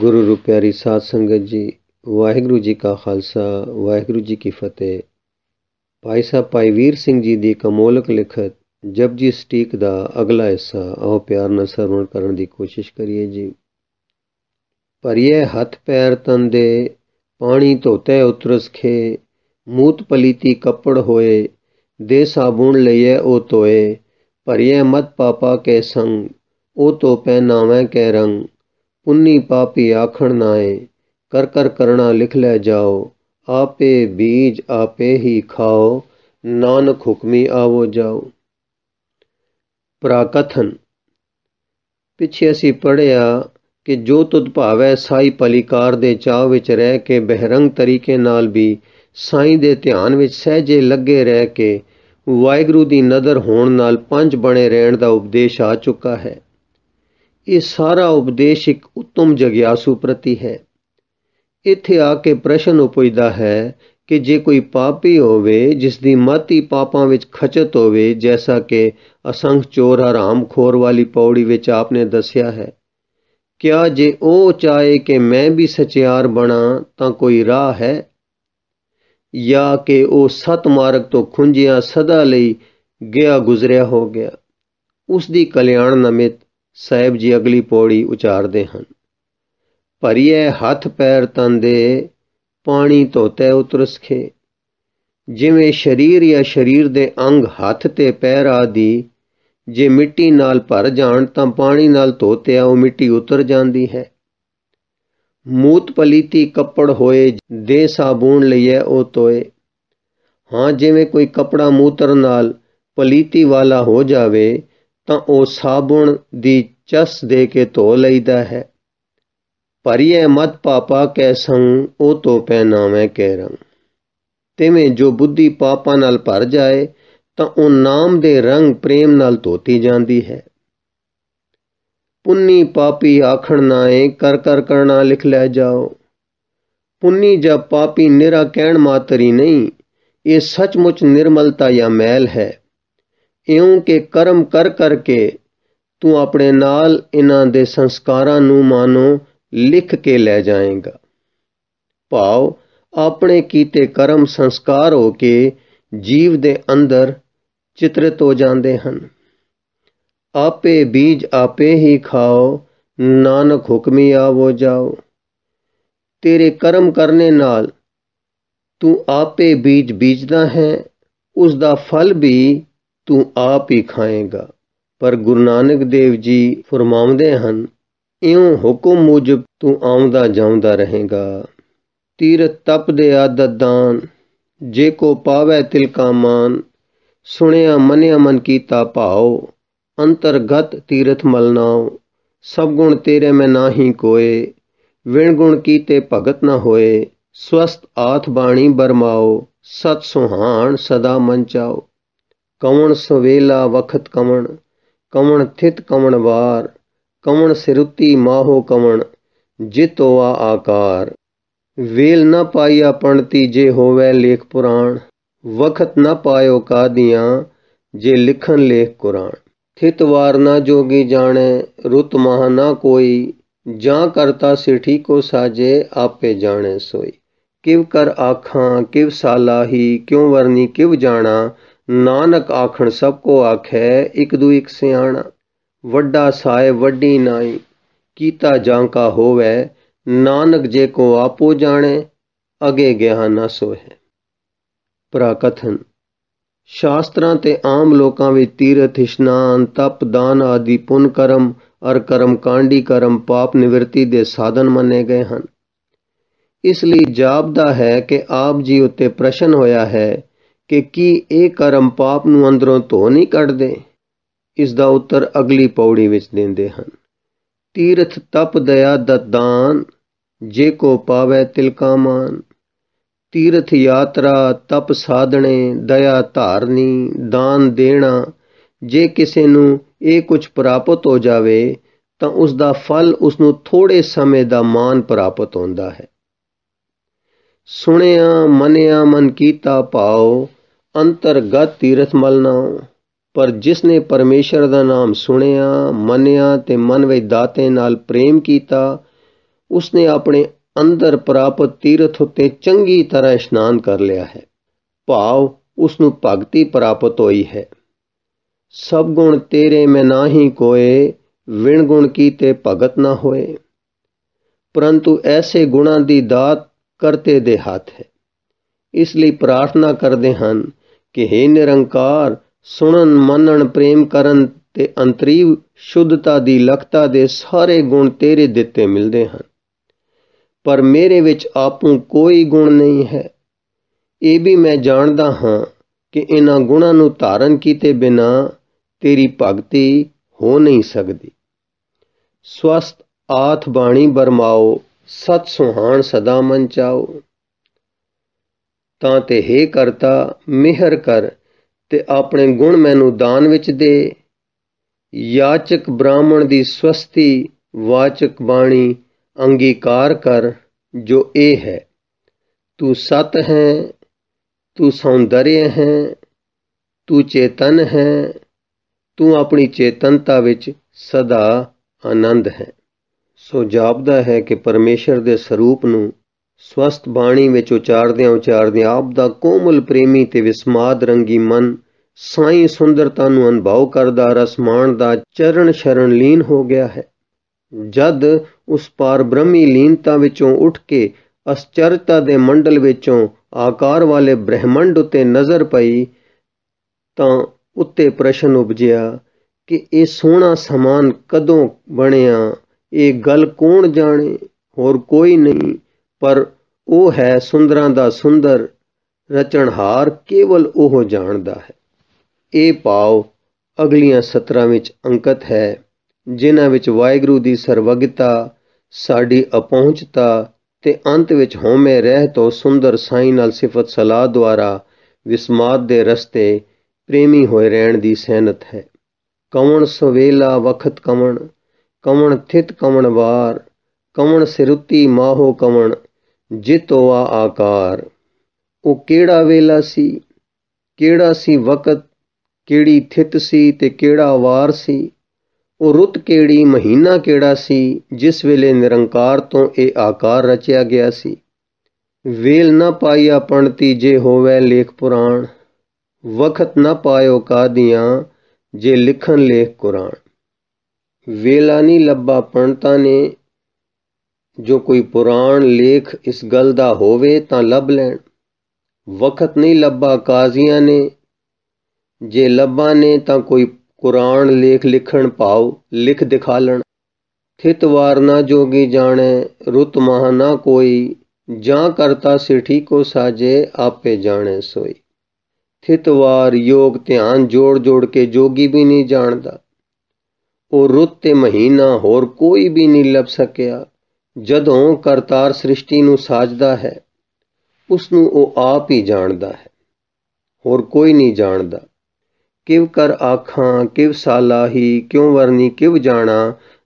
ਗੁਰੂ ਰੂਪਿਆਰੀ ਸਾਧ ਸੰਗਤ ਜੀ ਵਾਹਿਗੁਰੂ ਜੀ ਕਾ ਖਾਲਸਾ ਵਾਹਿਗੁਰੂ ਜੀ ਕੀ ਫਤਿਹ ਭਾਈ ਸਾਹਿਬ ਭਾਈ ਵੀਰ ਸਿੰਘ ਜੀ ਦੀ ਕਮੋਲਕ ਲਿਖਤ ਜਪਜੀ ਸਟੀਕ ਦਾ ਅਗਲਾ ਹਿੱਸਾ ਆਓ ਪਿਆਰ ਨਾਲ ਸਰਵਣ ਕਰਨ ਦੀ ਕੋਸ਼ਿਸ਼ ਕਰੀਏ ਜੀ ਭਰੀਏ ਹੱਥ ਪੈਰ ਤਨ ਦੇ ਪਾਣੀ ਧੋਤੇ ਉਤਰਸ ਖੇ ਮੂਤ ਪਲੀਤੀ ਕੱਪੜ ਹੋਏ ਦੇ ਸਾਬੂਣ ਲਈਏ ਉਹ ਤੋਏ ਭਰੀਏ ਮਤ ਪਾਪਾ ਕੇ ਸੰਗ ਉਹ ਤੋ ਪਹਿਨਾਵੇਂ ਕੇ ਰੰਗ ਉਨੀ ਪਾਪੀ ਆਖਣ ਨਾਏ ਕਰ ਕਰ ਕਰਣਾ ਲਿਖ ਲੈ ਜਾਓ ਆਪੇ ਬੀਜ ਆਪੇ ਹੀ ਖਾਓ ਨਾਨਕ ਹੁਕਮੀ ਆਵੋ ਜਾਓ ਪ੍ਰਾਕਥਨ ਪਿਛੇ ਅਸੀਂ ਪੜਿਆ ਕਿ ਜੋ ਤੁਧ ਭਾਵੈ ਸਾਈ ਪਲਿਕਾਰ ਦੇ ਚਾਹ ਵਿੱਚ ਰਹਿ ਕੇ ਬਹਿਰੰਗ ਤਰੀਕੇ ਨਾਲ ਵੀ ਸਾਈ ਦੇ ਧਿਆਨ ਵਿੱਚ ਸਹਿਜੇ ਲੱਗੇ ਰਹਿ ਕੇ ਵਾਹਿਗੁਰੂ ਦੀ ਨਦਰ ਹੋਣ ਨਾਲ ਪੰਜ ਬਣੇ ਰਹਿਣ ਦਾ ਉਪਦੇਸ਼ ਆ ਚੁੱਕਾ ਹੈ ਇਹ ਸਾਰਾ ਉਪਦੇਸ਼ ਇੱਕ ਉੱਤਮ ਜਗਿਆਸੂ ਪ੍ਰਤੀ ਹੈ ਇੱਥੇ ਆ ਕੇ ਪ੍ਰਸ਼ਨ ਉਪਜਦਾ ਹੈ ਕਿ ਜੇ ਕੋਈ ਪਾਪੀ ਹੋਵੇ ਜਿਸ ਦੀ ਮਾਤੀ ਪਾਪਾਂ ਵਿੱਚ ਖਚਤ ਹੋਵੇ ਜੈਸਾ ਕਿ ਅਸੰਖ ਚੋਰ ਹਰਾਮ ਖੋਰ ਵਾਲੀ ਪੌੜੀ ਵਿੱਚ ਆਪਨੇ ਦੱਸਿਆ ਹੈ ਕਿਆ ਜੇ ਉਹ ਚਾਹੇ ਕਿ ਮੈਂ ਵੀ ਸਚਿਆਰ ਬਣਾ ਤਾਂ ਕੋਈ ਰਾਹ ਹੈ ਜਾਂ ਕਿ ਉਹ ਸਤ ਮਾਰਗ ਤੋਂ ਖੁੰਝਿਆ ਸਦਾ ਲਈ ਗਿਆ ਗੁਜ਼ਰਿਆ ਹੋ ਗਿਆ ਉਸ ਦੀ ਕਲਿਆਣ ਨਮਿਤ ਸਾਹਿਬ ਜੀ ਅਗਲੀ ਪੌੜੀ ਉਚਾਰਦੇ ਹਨ ਭਰੀਏ ਹੱਥ ਪੈਰ ਤਨ ਦੇ ਪਾਣੀ ਧੋਤੇ ਉਤਰਸਖੇ ਜਿਵੇਂ ਸਰੀਰ ਜਾਂ ਸਰੀਰ ਦੇ ਅੰਗ ਹੱਥ ਤੇ ਪੈਰ ਆਦੀ ਜੇ ਮਿੱਟੀ ਨਾਲ ਭਰ ਜਾਣ ਤਾਂ ਪਾਣੀ ਨਾਲ ਧੋਤਿਆ ਉਹ ਮਿੱਟੀ ਉਤਰ ਜਾਂਦੀ ਹੈ ਮੂਤ ਪਲੀਤੀ ਕੱਪੜ ਹੋਏ ਦੇ ਸਾਬੂਣ ਲਈਏ ਉਹ ਤੋਏ ਹਾਂ ਜਿਵੇਂ ਕੋਈ ਕਪੜਾ ਮੂਤਰ ਨਾਲ ਪਲੀਤੀ ਵਾਲਾ ਹੋ ਜਾਵੇ ਤਾਂ ਉਹ ਸਾਬਣ ਦੀ ਚਸ ਦੇ ਕੇ ਧੋ ਲਈਦਾ ਹੈ ਭਰੀਏ ਮਤ ਪਾਪਾ ਕੈ ਸੰਗ ਉਹ ਤੋ ਨਾਵੇਂ ਕਹਿ ਰੰ ਤਿਵੇਂ ਜੋ ਬੁੱਧੀ ਪਾਪਾਂ ਨਾਲ ਭਰ ਜਾਏ ਤਾਂ ਉਹ ਨਾਮ ਦੇ ਰੰਗ ਪ੍ਰੇਮ ਨਾਲ ਧੋਤੀ ਜਾਂਦੀ ਹੈ ਪੁੰਨੀ ਪਾਪੀ ਆਖਣ ਨਾਏ ਕਰ ਕਰ ਕਰਣਾ ਲਿਖ ਲੈ ਜਾਓ ਪੁੰਨੀ ਜਾਂ ਪਾਪੀ ਨਿਰਾ ਕਹਿਣ ਮਾਤਰੀ ਨਹੀਂ ਇਹ ਸੱਚਮੁੱਚ ਨਿਰਮਲਤਾ ਜਾਂ ਮੈਲ ਹੈ ਇਉਂ ਕਿ ਕਰਮ ਕਰ ਕਰਕੇ ਤੂੰ ਆਪਣੇ ਨਾਲ ਇਹਨਾਂ ਦੇ ਸੰਸਕਾਰਾਂ ਨੂੰ ਮਾਨੋ ਲਿਖ ਕੇ ਲੈ ਜਾਏਗਾ ਭਾਵ ਆਪਣੇ ਕੀਤੇ ਕਰਮ ਸੰਸਕਾਰ ਹੋ ਕੇ ਜੀਵ ਦੇ ਅੰਦਰ ਚਿਤ੍ਰਿਤ ਹੋ ਜਾਂਦੇ ਹਨ ਆਪੇ ਬੀਜ ਆਪੇ ਹੀ ਖਾਓ ਨਾਨਕ ਹੁਕਮੀ ਆਵੋ ਜਾਓ ਤੇਰੇ ਕਰਮ ਕਰਨੇ ਨਾਲ ਤੂੰ ਆਪੇ ਬੀਜ ਬੀਜਦਾ ਹੈ ਉਸ ਦਾ ਫਲ ਵੀ ਤੂੰ ਆਪ ਹੀ ਖਾਏਗਾ ਪਰ ਗੁਰੂ ਨਾਨਕ ਦੇਵ ਜੀ ਫਰਮਾਉਂਦੇ ਹਨ ਇਉਂ ਹੁਕਮ ਮੁਜਬ ਤੂੰ ਆਉਂਦਾ ਜਾਉਂਦਾ ਰਹੇਗਾ ਤੀਰਤ ਤਪ ਦੇ ਆਦਤ ਦਾਨ ਜੇ ਕੋ ਪਾਵੇ ਤਿਲ ਕਾ ਮਾਨ ਸੁਣਿਆ ਮਨਿਆ ਮਨ ਕੀਤਾ ਭਾਉ ਅੰਤਰਗਤ ਤੀਰਥ ਮਲਨਾਉ ਸਭ ਗੁਣ ਤੇਰੇ ਮੈਂ ਨਾਹੀ ਕੋਏ ਵਿਣ ਗੁਣ ਕੀਤੇ ਭਗਤ ਨਾ ਹੋਏ ਸਵਸਤ ਆਥ ਬਾਣੀ ਬਰਮਾਓ ਸਤ ਸੁਹਾਣ ਸਦਾ ਮਨ ਚਾਓ ਕਵਣ ਸਵੇਲਾ ਵਖਤ ਕਵਣ ਕਵਣ ਥਿਤ ਕਵਣ ਵਾਰ ਕਵਣ ਸਿਰੁਤੀ ਮਾਹੋ ਕਵਣ ਜਿਤੋਆ ਆਕਾਰ ਵੇਲ ਨ ਪਾਈਆ ਪੰਡਤੀ ਜੇ ਹੋਵੇ ਲੇਖ ਪੁਰਾਣ ਵਖਤ ਨ ਪਾਇਓ ਕਾਦੀਆਂ ਜੇ ਲਿਖਣ ਲੇਖ ਕੁਰਾਨ ਥਿਤ ਵਾਰ ਨਾ ਜੋਗੀ ਜਾਣੇ ਰੁਤ ਮਹਾ ਨਾ ਕੋਈ ਜਾਂ ਕਰਤਾ ਸਿਠੀ ਕੋ ਸਾਜੇ ਆਪੇ ਜਾਣੇ ਸੋਈ ਕਿਵ ਕਰ ਆਖਾਂ ਕਿਵ ਸਾਲਾਹੀ ਕਿਉ ਵਰਨੀ ਕਿਵ ਜਾਣਾ ਨਾਨਕ ਆਖਣ ਸਭ ਕੋ ਆਖੈ ਇਕ ਦੂ ਇਕ ਸਿਆਣਾ ਵੱਡਾ ਸਾਇ ਵੱਡੀ ਨਾਈ ਕੀਤਾ ਜਾਂ ਕਾ ਹੋਵੇ ਨਾਨਕ ਜੇ ਕੋ ਆਪੋ ਜਾਣੇ ਅਗੇ ਗਿਆ ਨਾ ਸੋਹੇ ਪ੍ਰਾਕਥਨ ਸ਼ਾਸਤਰਾਂ ਤੇ ਆਮ ਲੋਕਾਂ ਵਿੱਚ ਤੀਰਥ ਇਸ਼ਨਾਨ ਤਪ ਦਾਨ ਆਦਿ ਪੁੰਨ ਕਰਮ ਅਰ ਕਰਮ ਕਾਂਡੀ ਕਰਮ ਪਾਪ ਨਿਵਰਤੀ ਦੇ ਸਾਧਨ ਮੰਨੇ ਗਏ ਹਨ ਇਸ ਲਈ ਜਾਪਦਾ ਹੈ ਕਿ ਆਪ ਜੀ ਉੱਤੇ ਪ੍ਰਸ਼ਨ ਹੋਇਆ ਹੈ ਕਿ ਕੀ ਇਹ ਕਰਮ ਪਾਪ ਨੂੰ ਅੰਦਰੋਂ ਧੋ ਨਹੀਂ ਕੱਢਦੇ ਇਸ ਦਾ ਉੱਤਰ ਅਗਲੀ ਪੌੜੀ ਵਿੱਚ ਦਿੰਦੇ ਹਨ ਤੀਰਥ ਤਪ ਦਇਆ ਦਤਾਨ ਜੇ ਕੋ ਪਾਵੇ ਤਿਲਕਾ ਮਾਨ ਤੀਰਥ ਯਾਤਰਾ ਤਪ ਸਾਧਣੇ ਦਇਆ ਧਾਰਨੀ ਦਾਨ ਦੇਣਾ ਜੇ ਕਿਸੇ ਨੂੰ ਇਹ ਕੁਝ ਪ੍ਰਾਪਤ ਹੋ ਜਾਵੇ ਤਾਂ ਉਸ ਦਾ ਫਲ ਉਸ ਨੂੰ ਥੋੜੇ ਸਮੇਂ ਦਾ ਮਾਨ ਪ੍ਰਾਪਤ ਹੁੰਦਾ ਹੈ ਸੁਣਿਆ ਮੰਨਿਆ ਮਨ ਕੀਤਾ ਭਾਉ ਅੰਤਰਗਤ ਤੀਰਥ ਮਲ ਨਾਉ ਪਰ ਜਿਸ ਨੇ ਪਰਮੇਸ਼ਰ ਦਾ ਨਾਮ ਸੁਣਿਆ ਮੰਨਿਆ ਤੇ ਮਨ ਵਿੱਚ ਦਾਤੇ ਨਾਲ ਪ੍ਰੇਮ ਕੀਤਾ ਉਸ ਨੇ ਆਪਣੇ ਅੰਦਰ ਪ੍ਰਾਪਤ ਤੀਰਥ ਉਤੇ ਚੰਗੀ ਤਰ੍ਹਾਂ ਇਸ਼ਨਾਨ ਕਰ ਲਿਆ ਹੈ ਭਾਉ ਉਸ ਨੂੰ ਭਗਤੀ ਪ੍ਰਾਪਤ ਹੋਈ ਹੈ ਸਭ ਗੁਣ ਤੇਰੇ ਮੈਂ ਨਾਹੀ ਕੋਏ ਵਿਣ ਗੁਣ ਕੀਤੇ ਭਗਤ ਨਾ ਹੋਏ ਪਰੰਤੂ ਐਸੇ ਗੁਣਾਂ ਦੀ ਦਾਤ ਕਰਤੇ ਦੇ ਹੱਥ ਹੈ ਇਸ ਲਈ ਪ੍ਰਾਰਥਨਾ ਕਰਦੇ ਹਨ ਕਿ हे ਨਿਰੰਕਾਰ ਸੁਣਨ ਮੰਨਣ ਪ੍ਰੇਮ ਕਰਨ ਤੇ ਅੰਤਰੀਵ ਸ਼ੁੱਧਤਾ ਦੀ ਲਖਤਾ ਦੇ ਸਾਰੇ ਗੁਣ ਤੇਰੇ ਦਿੱਤੇ ਮਿਲਦੇ ਹਨ ਪਰ ਮੇਰੇ ਵਿੱਚ ਆਪੂ ਕੋਈ ਗੁਣ ਨਹੀਂ ਹੈ ਇਹ ਵੀ ਮੈਂ ਜਾਣਦਾ ਹਾਂ ਕਿ ਇਹਨਾਂ ਗੁਣਾਂ ਨੂੰ ਧਾਰਨ ਕੀਤੇ ਬਿਨਾ ਤੇਰੀ ਭਗਤੀ ਹੋ ਨਹੀਂ ਸਕਦੀ ਸਵਸਤ ਆਥ ਬਾਣੀ ਬਰਮਾਓ ਸਤ ਸੁਹਾਣ ਸਦਾ ਮਨ ਚਾਓ ਤਾਂ ਤੇ ਹੇ ਕਰਤਾ ਮਿਹਰ ਕਰ ਤੇ ਆਪਣੇ ਗੁਣ ਮੈਨੂੰ ਦਾਨ ਵਿੱਚ ਦੇ ਯਾਚਕ ਬ੍ਰਾਹਮਣ ਦੀ ਸਵਸਤੀ ਵਾਚਕ ਬਾਣੀ ਅੰਗੀਕਾਰ ਕਰ ਜੋ ਇਹ ਹੈ ਤੂੰ ਸਤ ਹੈ ਤੂੰ ਸੌਂਦਰਯ ਹੈ ਤੂੰ ਚੇਤਨ ਹੈ ਤੂੰ ਆਪਣੀ ਚੇਤਨਤਾ ਵਿੱਚ ਸਦਾ ਆਨੰਦ ਹੈ ਸੋ ਜਾਪਦਾ ਹੈ ਕਿ ਪਰਮੇਸ਼ਰ ਦੇ ਸਰੂਪ ਨੂੰ ਸਵਸਤ ਬਾਣੀ ਵਿੱਚ ਉਚਾਰਦਿਆਂ ਉਚਾਰਦਿਆਂ ਆਪ ਦਾ ਕੋਮਲ ਪ੍ਰੇਮੀ ਤੇ ਵਿਸਮਾਦ ਰੰਗੀ ਮਨ ਸਾਈ ਸੁੰਦਰਤਾ ਨੂੰ ਅਨੁਭਵ ਕਰਦਾ ਰਸਮਾਨ ਦਾ ਚਰਨ ਸ਼ਰਨ ਲੀਨ ਹੋ ਗਿਆ ਹੈ ਜਦ ਉਸ ਪਾਰ ਬ੍ਰਹਮੀ ਲੀਨਤਾ ਵਿੱਚੋਂ ਉੱਠ ਕੇ ਅਸਚਰਤਾ ਦੇ ਮੰਡਲ ਵਿੱਚੋਂ ਆਕਾਰ ਵਾਲੇ ਬ੍ਰਹਿਮੰਡ ਉਤੇ ਨਜ਼ਰ ਪਈ ਤਾਂ ਉੱਤੇ ਪ੍ਰਸ਼ਨ ਉਪਜਿਆ ਕਿ ਇਹ ਸੋਹਣਾ ਸਮਾਨ ਕਦੋਂ ਬਣਿਆ ਇਹ ਗੱਲ ਕੌਣ ਜਾਣੇ ਹੋਰ ਕੋਈ ਨਹੀਂ ਪਰ ਉਹ ਹੈ ਸੁੰਦਰਾਂ ਦਾ ਸੁੰਦਰ ਰਚਣਹਾਰ ਕੇਵਲ ਉਹ ਜਾਣਦਾ ਹੈ ਇਹ ਪਾਉ ਅਗਲੀਆਂ ਸਤਰਾਂ ਵਿੱਚ ਅੰਕਤ ਹੈ ਜਿਨ੍ਹਾਂ ਵਿੱਚ ਵਾਹਿਗੁਰੂ ਦੀ ਸਰਵਗਤਾ ਸਾਡੀ ਅਪਹੁੰਚਤਾ ਤੇ ਅੰਤ ਵਿੱਚ ਹਉਮੈ ਰਹਿ ਤੋ ਸੁੰਦਰ ਸਾਈਂ ਨਾਲ ਸਿਫਤ ਸਲਾਹ ਦੁਆਰਾ ਵਿਸਮਾਤ ਦੇ ਰਸਤੇ ਪ੍ਰੇਮੀ ਹੋਏ ਰਹਿਣ ਦੀ ਸਹਿਨਤ ਹੈ ਕਵਣ ਸਵੇਲਾ ਵਖਤ ਕਵਣ ਕਵਣ ਥਿਤ ਕਵਣ ਵਾਰ ਕਵਣ ਸਿਰੁਤੀ ਮਾਹੋ ਕਵਣ ਜਿਤੋਆ ਆਕਾਰ ਉਹ ਕਿਹੜਾ ਵੇਲਾ ਸੀ ਕਿਹੜਾ ਸੀ ਵਕਤ ਕਿਹੜੀ ਥਿਤ ਸੀ ਤੇ ਕਿਹੜਾ ਵਾਰ ਸੀ ਉਹ ਰੁੱਤ ਕਿਹੜੀ ਮਹੀਨਾ ਕਿਹੜਾ ਸੀ ਜਿਸ ਵੇਲੇ ਨਿਰੰਕਾਰ ਤੋਂ ਇਹ ਆਕਾਰ ਰਚਿਆ ਗਿਆ ਸੀ ਵੇਲ ਨਾ ਪਾਈ ਪਣਤੀ ਜੇ ਹੋਵੇ ਲੇਖ ਪੁਰਾਣ ਵਕਤ ਨਾ ਪਾਇਓ ਕਾਦੀਆਂ ਜੇ ਲਿਖਣ ਲੇਖ ਕੁਰਾਨ ਵੇਲਾ ਨਹੀਂ ਲੱਭਾ ਪੰਡਤਾਂ ਨੇ ਜੋ ਕੋਈ ਪੁਰਾਣ ਲੇਖ ਇਸ ਗੱਲ ਦਾ ਹੋਵੇ ਤਾਂ ਲੱਭ ਲੈਣ ਵਕਤ ਨਹੀਂ ਲੱਭਾ ਕਾਜ਼ੀਆਂ ਨੇ ਜੇ ਲੱਭਾਂ ਨੇ ਤਾਂ ਕੋਈ ਕੁਰਾਨ ਲੇਖ ਲਿਖਣ ਪਾਓ ਲਿਖ ਦਿਖਾ ਲੈਣ ਥਿਤਵਾਰ ਨਾ ਜੋਗੀ ਜਾਣੇ ਰੁੱਤ ਮਹਾ ਨਾ ਕੋਈ ਜਾਂ ਕਰਤਾ ਸਿਠੀ ਕੋ ਸਾਜੇ ਆਪੇ ਜਾਣੇ ਸੋਈ ਥਿਤਵਾਰ ਯੋਗ ਧਿਆਨ ਜੋੜ ਜੋੜ ਕੇ ਜੋਗੀ ਵੀ ਨਹੀਂ ਜਾਣਦਾ ਉਹ ਰੁੱਤ ਤੇ ਮਹੀਨਾ ਹੋਰ ਕੋਈ ਵੀ ਨਹੀਂ ਲੱਭ ਸਕਿਆ ਜਦੋਂ ਕਰਤਾਰ ਸ੍ਰਿਸ਼ਟੀ ਨੂੰ ਸਾਜਦਾ ਹੈ ਉਸ ਨੂੰ ਉਹ ਆਪ ਹੀ ਜਾਣਦਾ ਹੈ ਹੋਰ ਕੋਈ ਨਹੀਂ ਜਾਣਦਾ ਕਿਵ ਕਰ ਆਖਾਂ ਕਿਵ ਸਾਲਾਹੀ ਕਿਉ ਵਰਨੀ ਕਿਵ ਜਾਣਾ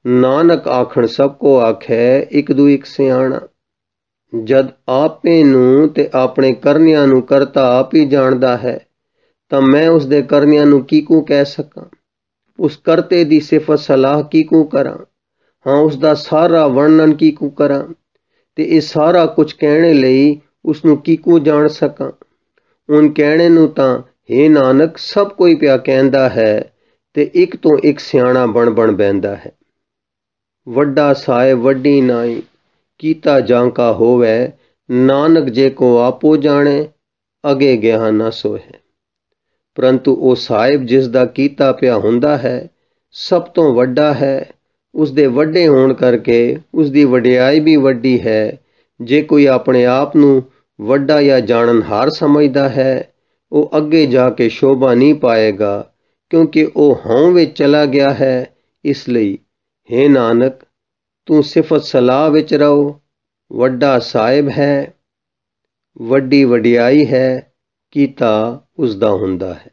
ਨਾਨਕ ਆਖਣ ਸਭ ਕੋ ਆਖੈ ਇੱਕ ਦੂ ਇੱਕ ਸਿਆਣਾ ਜਦ ਆਪੇ ਨੂੰ ਤੇ ਆਪਣੇ ਕਰਨਿਆਂ ਨੂੰ ਕਰਤਾ ਆਪ ਹੀ ਜਾਣਦਾ ਹੈ ਤਾਂ ਮੈਂ ਉਸ ਦੇ ਕਰਨਿਆਂ ਨੂੰ ਕੀ ਕੋ ਕਹਿ ਸਕਾਂ ਉਸ ਕਰਤੇ ਦੀ ਸਿਫਤ ਸਲਾਹ ਕੀ ਕੋ ਕਰਾਂ ਹਾਂ ਉਸ ਦਾ ਸਾਰਾ ਵਰਣਨ ਕੀ ਕੋ ਕਰਾਂ ਤੇ ਇਹ ਸਾਰਾ ਕੁਝ ਕਹਿਣ ਲਈ ਉਸ ਨੂੰ ਕੀ ਕੋ ਜਾਣ ਸਕਾਂ ਉਹਨ ਕਹਿਣੇ ਨੂੰ ਤਾਂ हे ਨਾਨਕ ਸਭ ਕੋਈ ਪਿਆ ਕਹਿੰਦਾ ਹੈ ਤੇ ਇੱਕ ਤੋਂ ਇੱਕ ਸਿਆਣਾ ਬਣ ਬਣ ਬੈਂਦਾ ਹੈ ਵੱਡਾ ਸਾਇ ਵੱਡੀ ਨਾਈ ਕੀਤਾ ਕਾ ਹੋਵੇ ਨਾਨਕ ਜੇ ਕੋ ਆਪੋ ਜਾਣੇ ਅਗੇ ਗਿਆ ਨਾ ਸੋਹੇ ਪਰੰਤੂ ਉਹ ਸਾਹਿਬ ਜਿਸ ਦਾ ਕੀਤਾ ਪਿਆ ਹੁੰਦਾ ਹੈ ਸਭ ਤੋਂ ਵੱਡਾ ਹੈ ਉਸ ਦੇ ਵੱਡੇ ਹੋਣ ਕਰਕੇ ਉਸ ਦੀ ਵਡਿਆਈ ਵੀ ਵੱਡੀ ਹੈ ਜੇ ਕੋਈ ਆਪਣੇ ਆਪ ਨੂੰ ਵੱਡਾ ਜਾਂ ਜਾਣਨਹਾਰ ਸਮਝਦਾ ਹੈ ਉਹ ਅੱਗੇ ਜਾ ਕੇ ਸ਼ੋਭਾ ਨਹੀਂ ਪਾਏਗਾ ਕਿਉਂਕਿ ਉਹ ਹਉ ਵਿੱਚ ਚਲਾ ਗਿਆ ਹੈ ਇਸ ਲਈ हे ਨਾਨਕ ਤੂੰ ਸਿਫਤ ਸਲਾਹ ਵਿੱਚ ਰਹੋ ਵੱਡਾ ਸਾਹਿਬ ਹੈ ਵੱਡੀ ਵਡਿਆਈ ਹੈ ਕੀਤਾ ਉਸ ਦਾ ਹੁੰਦਾ ਹੈ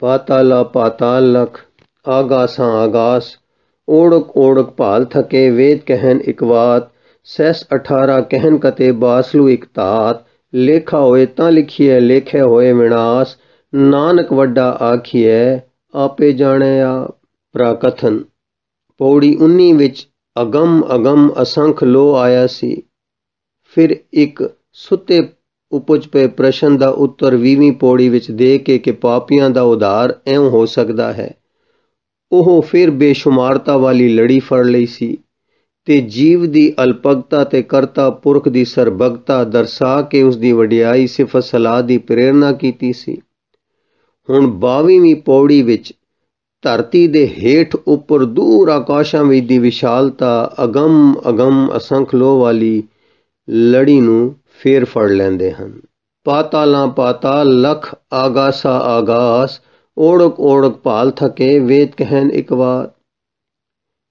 ਪਾਤਾਲਾ ਪਾਤਾਲ ਲਖ ਆਗਾਸਾਂ ਆਗਾਸ ਓੜਕ ਓੜਕ ਭਾਲ ਥਕੇ ਵੇਦ ਕਹਿਨ ਇਕਵਾਤ ਸੈਸ 18 ਕਹਿਨ ਕਤੇ ਬਾਸਲੂ ਇਕਤਾਤ ਲੇਖਾ ਹੋਏ ਤਾਂ ਲਿਖੀਏ ਲੇਖੇ ਹੋਏ ਵਿਨਾਸ਼ ਨਾਨਕ ਵੱਡਾ ਆਖੀਐ ਆਪੇ ਜਾਣੇ ਆ ਪ੍ਰਾਕਥਨ ਪੌੜੀ 19 ਵਿੱਚ ਅਗੰਮ ਅਗੰਮ ਅਸੰਖ ਲੋ ਆਇਆ ਸੀ ਫਿਰ ਇੱਕ ਸੁੱਤੇ ਉਪਜ ਪੇ ਪ੍ਰਸ਼ਨ ਦਾ ਉੱਤਰ 20ਵੀਂ ਪੌੜੀ ਵਿੱਚ ਦੇ ਕੇ ਕਿ ਪਾਪੀਆਂ ਦਾ ਉਧਾਰ ਐਉਂ ਹੋ ਸਕਦਾ ਹੈ ਉਹ ਫਿਰ ਬੇਸ਼ੁਮਾਰਤਾ ਵਾਲੀ ਲੜੀ ਫੜ ਲਈ ਸੀ ਤੇ ਜੀਵ ਦੀ ਅਲਪਗਤਾ ਤੇ ਕਰਤਾ ਪੁਰਖ ਦੀ ਸਰਬਗਤਾ ਦਰਸਾ ਕੇ ਉਸ ਦੀ ਵਡਿਆਈ ਸਿਫਤ ਸਲਾਹ ਦੀ ਪ੍ਰੇਰਣਾ ਕੀਤੀ ਸੀ ਹੁਣ 22ਵੀਂ ਪੌੜੀ ਵਿੱਚ ਧਰਤੀ ਦੇ ਹੇਠ ਉੱਪਰ ਦੂਰ ਆਕਾਸ਼ਾਂ ਵਿੱਚ ਦੀ ਵਿਸ਼ਾਲਤਾ ਅਗੰਮ ਅਗੰਮ ਅਸੰਖ ਲੋ ਵਾਲੀ ਲੜੀ ਨੂੰ ਫੇਰ ਫੜ ਲੈਂਦੇ ਹਨ ਪਾਤਾਲਾਂ ਪਾਤਾ ਲਖ ਆਗਾਸਾ ਆਗਾਸ ਓੜਕ ਓੜਕ ਭਾਲ ਥਕੇ ਵੇਦ ਕਹਿਣ ਇੱਕ ਵਾਰ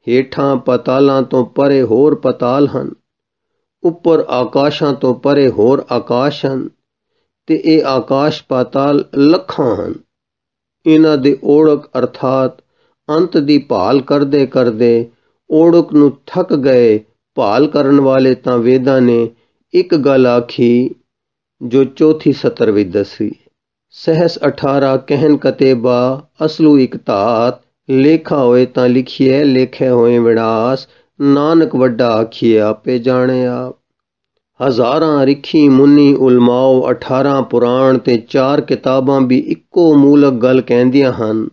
ਹੇਠਾਂ ਪਤਾਲਾਂ ਤੋਂ ਪਰੇ ਹੋਰ ਪਤਾਲ ਹਨ ਉੱਪਰ ਆਕਾਸ਼ਾਂ ਤੋਂ ਪਰੇ ਹੋਰ ਆਕਾਸ਼ ਹਨ ਤੇ ਇਹ ਆਕਾਸ਼ ਪਾਤਾਲ ਲੱਖਾਂ ਹਨ ਇਹਨਾਂ ਦੇ ਓੜਕ ਅਰਥਾਤ ਅੰਤ ਦੀ ਭਾਲ ਕਰਦੇ ਕਰਦੇ ਓੜਕ ਨੂੰ ਥੱਕ ਗਏ ਭਾਲ ਕਰਨ ਵਾਲੇ ਤਾਂ ਵੇਦਾਂ ਨੇ ਇੱਕ ਗੱਲ ਆਖੀ ਜੋ ਚੌਥੀ ਸਤਰ ਵਿੱਚ ਦੱਸੀ ਸਹਸ 18 ਕਹਿਨ ਕਤੇਬਾ ਅਸਲੂ ਇਕ ਤਾਤ ਲੇਖਾ ਹੋਏ ਤਾਂ ਲਿਖੀਏ ਲੇਖੇ ਹੋਏ ਵਿਨਾਸ ਨਾਨਕ ਵੱਡਾ ਆਖੀਏ ਆਪੇ ਜਾਣੇ ਆ ਹਜ਼ਾਰਾਂ ਰਿਖੀ ਮੁੰਨੀ ਉਲਮਾਉ 18 ਪੁਰਾਣ ਤੇ ਚਾਰ ਕਿਤਾਬਾਂ ਵੀ ਇੱਕੋ ਮੂਲਕ ਗੱਲ ਕਹਿੰਦੀਆਂ ਹਨ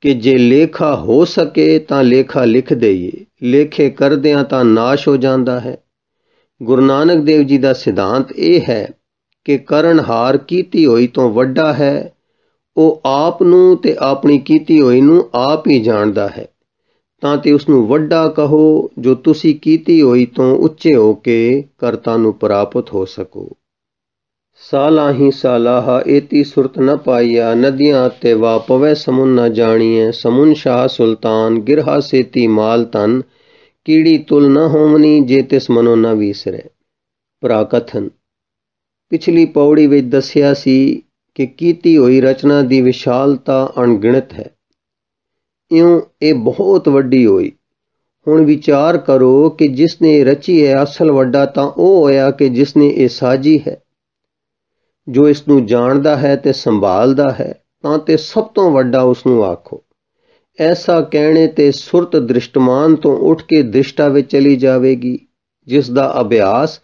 ਕਿ ਜੇ ਲੇਖਾ ਹੋ ਸਕੇ ਤਾਂ ਲੇਖਾ ਲਿਖ ਦੇਈਏ ਲੇਖੇ ਕਰਦਿਆਂ ਤਾਂ ਨਾਸ਼ ਹੋ ਜਾਂਦਾ ਹੈ ਗੁਰੂ ਨਾਨਕ ਦੇਵ ਜੀ ਦਾ ਸਿਧਾਂਤ ਇਹ ਹੈ ਕਿ ਕਰਨ ਹਾਰ ਕੀਤੀ ਹੋਈ ਤੋਂ ਵੱਡਾ ਹੈ ਉਹ ਆਪ ਨੂੰ ਤੇ ਆਪਣੀ ਕੀਤੀ ਹੋਈ ਨੂੰ ਆਪ ਹੀ ਜਾਣਦਾ ਹੈ ਤਾਂ ਤੇ ਉਸ ਨੂੰ ਵੱਡਾ ਕਹੋ ਜੋ ਤੁਸੀਂ ਕੀਤੀ ਹੋਈ ਤੋਂ ਉੱਚੇ ਹੋ ਕੇ ਕਰਤਾ ਨੂੰ ਪ੍ਰਾਪਤ ਹੋ ਸਕੋ ਸਾਲਾ ਹੀ ਸਾਲਾਹ ਏਤੀ ਸੁਰਤ ਨ ਪਾਈਆ ਨਦੀਆਂ ਤੇ ਵਾਪਵੇ ਸਮੁੰਨ ਨ ਜਾਣੀਐ ਸਮੁੰਨ ਸ਼ਾਹ ਸੁਲਤਾਨ ਗਿਰਹਾ ਸੇਤੀ ਮਾਲ ਤਨ ਕੀੜੀ ਤੁਲ ਨਾ ਹੋਵਨੀ ਜੇ ਤਿਸ ਮਨੋ ਨਾ ਵੀਸਰੇ ਭਰਾ ਕਥਨ ਪਿਛਲੀ ਪੌੜੀ ਵਿੱਚ ਦੱਸਿਆ ਸੀ ਕਿ ਕੀਤੀ ਹੋਈ ਰਚਨਾ ਦੀ ਵਿਸ਼ਾਲਤਾ ਅਣਗਿਣਤ ਹੈ ਇਉਂ ਇਹ ਬਹੁਤ ਵੱਡੀ ਹੋਈ ਹੁਣ ਵਿਚਾਰ ਕਰੋ ਕਿ ਜਿਸ ਨੇ ਰਚੀ ਹੈ ਅਸਲ ਵੱਡਾ ਤਾਂ ਉਹ ਹੋਇਆ ਕਿ ਜਿਸ ਨੇ ਇਹ ਸਾਜੀ ਹੈ ਜੋ ਇਸ ਨੂੰ ਜਾਣਦਾ ਹੈ ਤੇ ਸੰਭਾਲਦਾ ਹੈ ਤਾਂ ਤੇ ਸਭ ਤੋਂ ਵੱਡਾ ਉਸ ਨੂੰ ਆਖੋ ਐਸਾ ਕਹਿਣੇ ਤੇ ਸੁਰਤ ਦ੍ਰਿਸ਼ਟਮਾਨ ਤੋਂ ਉੱਠ ਕੇ ਦ੍ਰਿਸ਼ਟਾ ਵਿੱਚ ਚਲੀ ਜਾਵੇਗੀ ਜਿਸ ਦਾ ਅਭਿਆਸ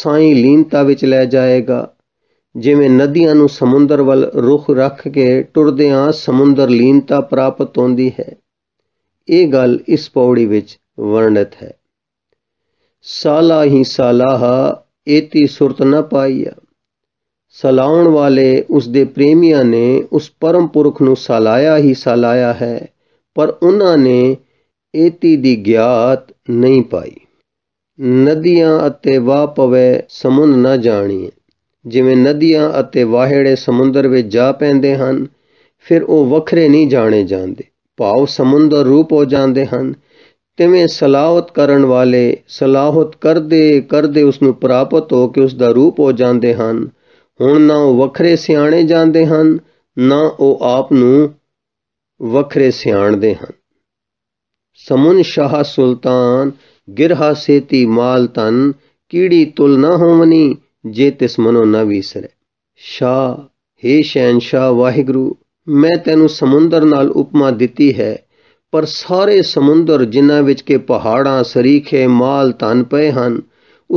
ਸਾਈਂ ਲੀਨਤਾ ਵਿੱਚ ਲੈ ਜਾਏਗਾ ਜਿਵੇਂ ਨਦੀਆਂ ਨੂੰ ਸਮੁੰਦਰ ਵੱਲ ਰੁਖ ਰੱਖ ਕੇ ਟੁਰਦਿਆਂ ਸਮੁੰਦਰ ਲੀਨਤਾ ਪ੍ਰਾਪਤ ਹੁੰਦੀ ਹੈ ਇਹ ਗੱਲ ਇਸ ਪੌੜੀ ਵਿੱਚ ਵਰਣਿਤ ਹੈ ਸਾਲਾ ਹੀ ਸਾਲਾਹ ਏਤੀ ਸੁਰਤ ਨਾ ਪਾਈਆ ਸਲਾਉਣ ਵਾਲੇ ਉਸ ਦੇ ਪ੍ਰੇਮੀਆਂ ਨੇ ਉਸ ਪਰਮ ਪੁਰਖ ਨੂੰ ਸਲਾਇਆ ਹੀ ਸਲਾਇਆ ਹੈ ਪਰ ਉਹਨਾਂ ਨੇ ਏਤੀ ਦੀ ਗਿਆਤ ਨਹੀਂ ਪਾਈ ਨਦੀਆਂ ਅਤੇ ਵਾਹ ਪਵੇ ਸਮੁੰਦ ਨਾ ਜਾਣੀਏ ਜਿਵੇਂ ਨਦੀਆਂ ਅਤੇ ਵਾਹੜੇ ਸਮੁੰਦਰ ਵਿੱਚ ਜਾ ਪੈਂਦੇ ਹਨ ਫਿਰ ਉਹ ਵੱਖਰੇ ਨਹੀਂ ਜਾਣੇ ਜਾਂਦੇ ਭਾਵ ਸਮੁੰਦਰ ਰੂਪ ਹੋ ਜਾਂਦੇ ਹਨ ਤਿਵੇਂ ਸਲਾਹਤ ਕਰਨ ਵਾਲੇ ਸਲਾਹਤ ਕਰਦੇ ਕਰਦੇ ਉਸ ਨੂੰ ਪ੍ਰਾਪਤ ਹੋ ਕੇ ਉਸ ਦਾ ਰੂਪ ਹੋ ਜਾਂਦੇ ਹਨ ਹੁਣ ਨਾ ਉਹ ਵੱਖਰੇ ਸਿਆਣੇ ਜਾਂਦੇ ਹਨ ਨਾ ਉਹ ਆਪ ਨੂੰ ਵੱਖਰੇ ਸਿਆਣਦੇ ਹਨ ਸਮੁਨ ਸ਼ਾਹ ਸੁਲਤਾਨ ਗਿਰਹਾ ਸੇਤੀ ਮਾਲ ਤਨ ਕੀੜੀ ਤੁਲ ਨਾ ਹੋਵਨੀ ਜੇ ਤਿਸ ਮਨੋ ਨਾ ਵਿਸਰੇ ਸ਼ਾ ਹੇ ਸ਼ਹਿਨशाह ਵਾਹਿਗੁਰੂ ਮੈਂ ਤੈਨੂੰ ਸਮੁੰਦਰ ਨਾਲ ਉਪਮਾ ਦਿੱਤੀ ਹੈ ਪਰ ਸਾਰੇ ਸਮੁੰਦਰ ਜਿਨ੍ਹਾਂ ਵਿੱਚ ਕੇ ਪਹਾੜਾਂ ਸਰੀਖੇ ਮਾਲ ਤਨ ਪਏ ਹਨ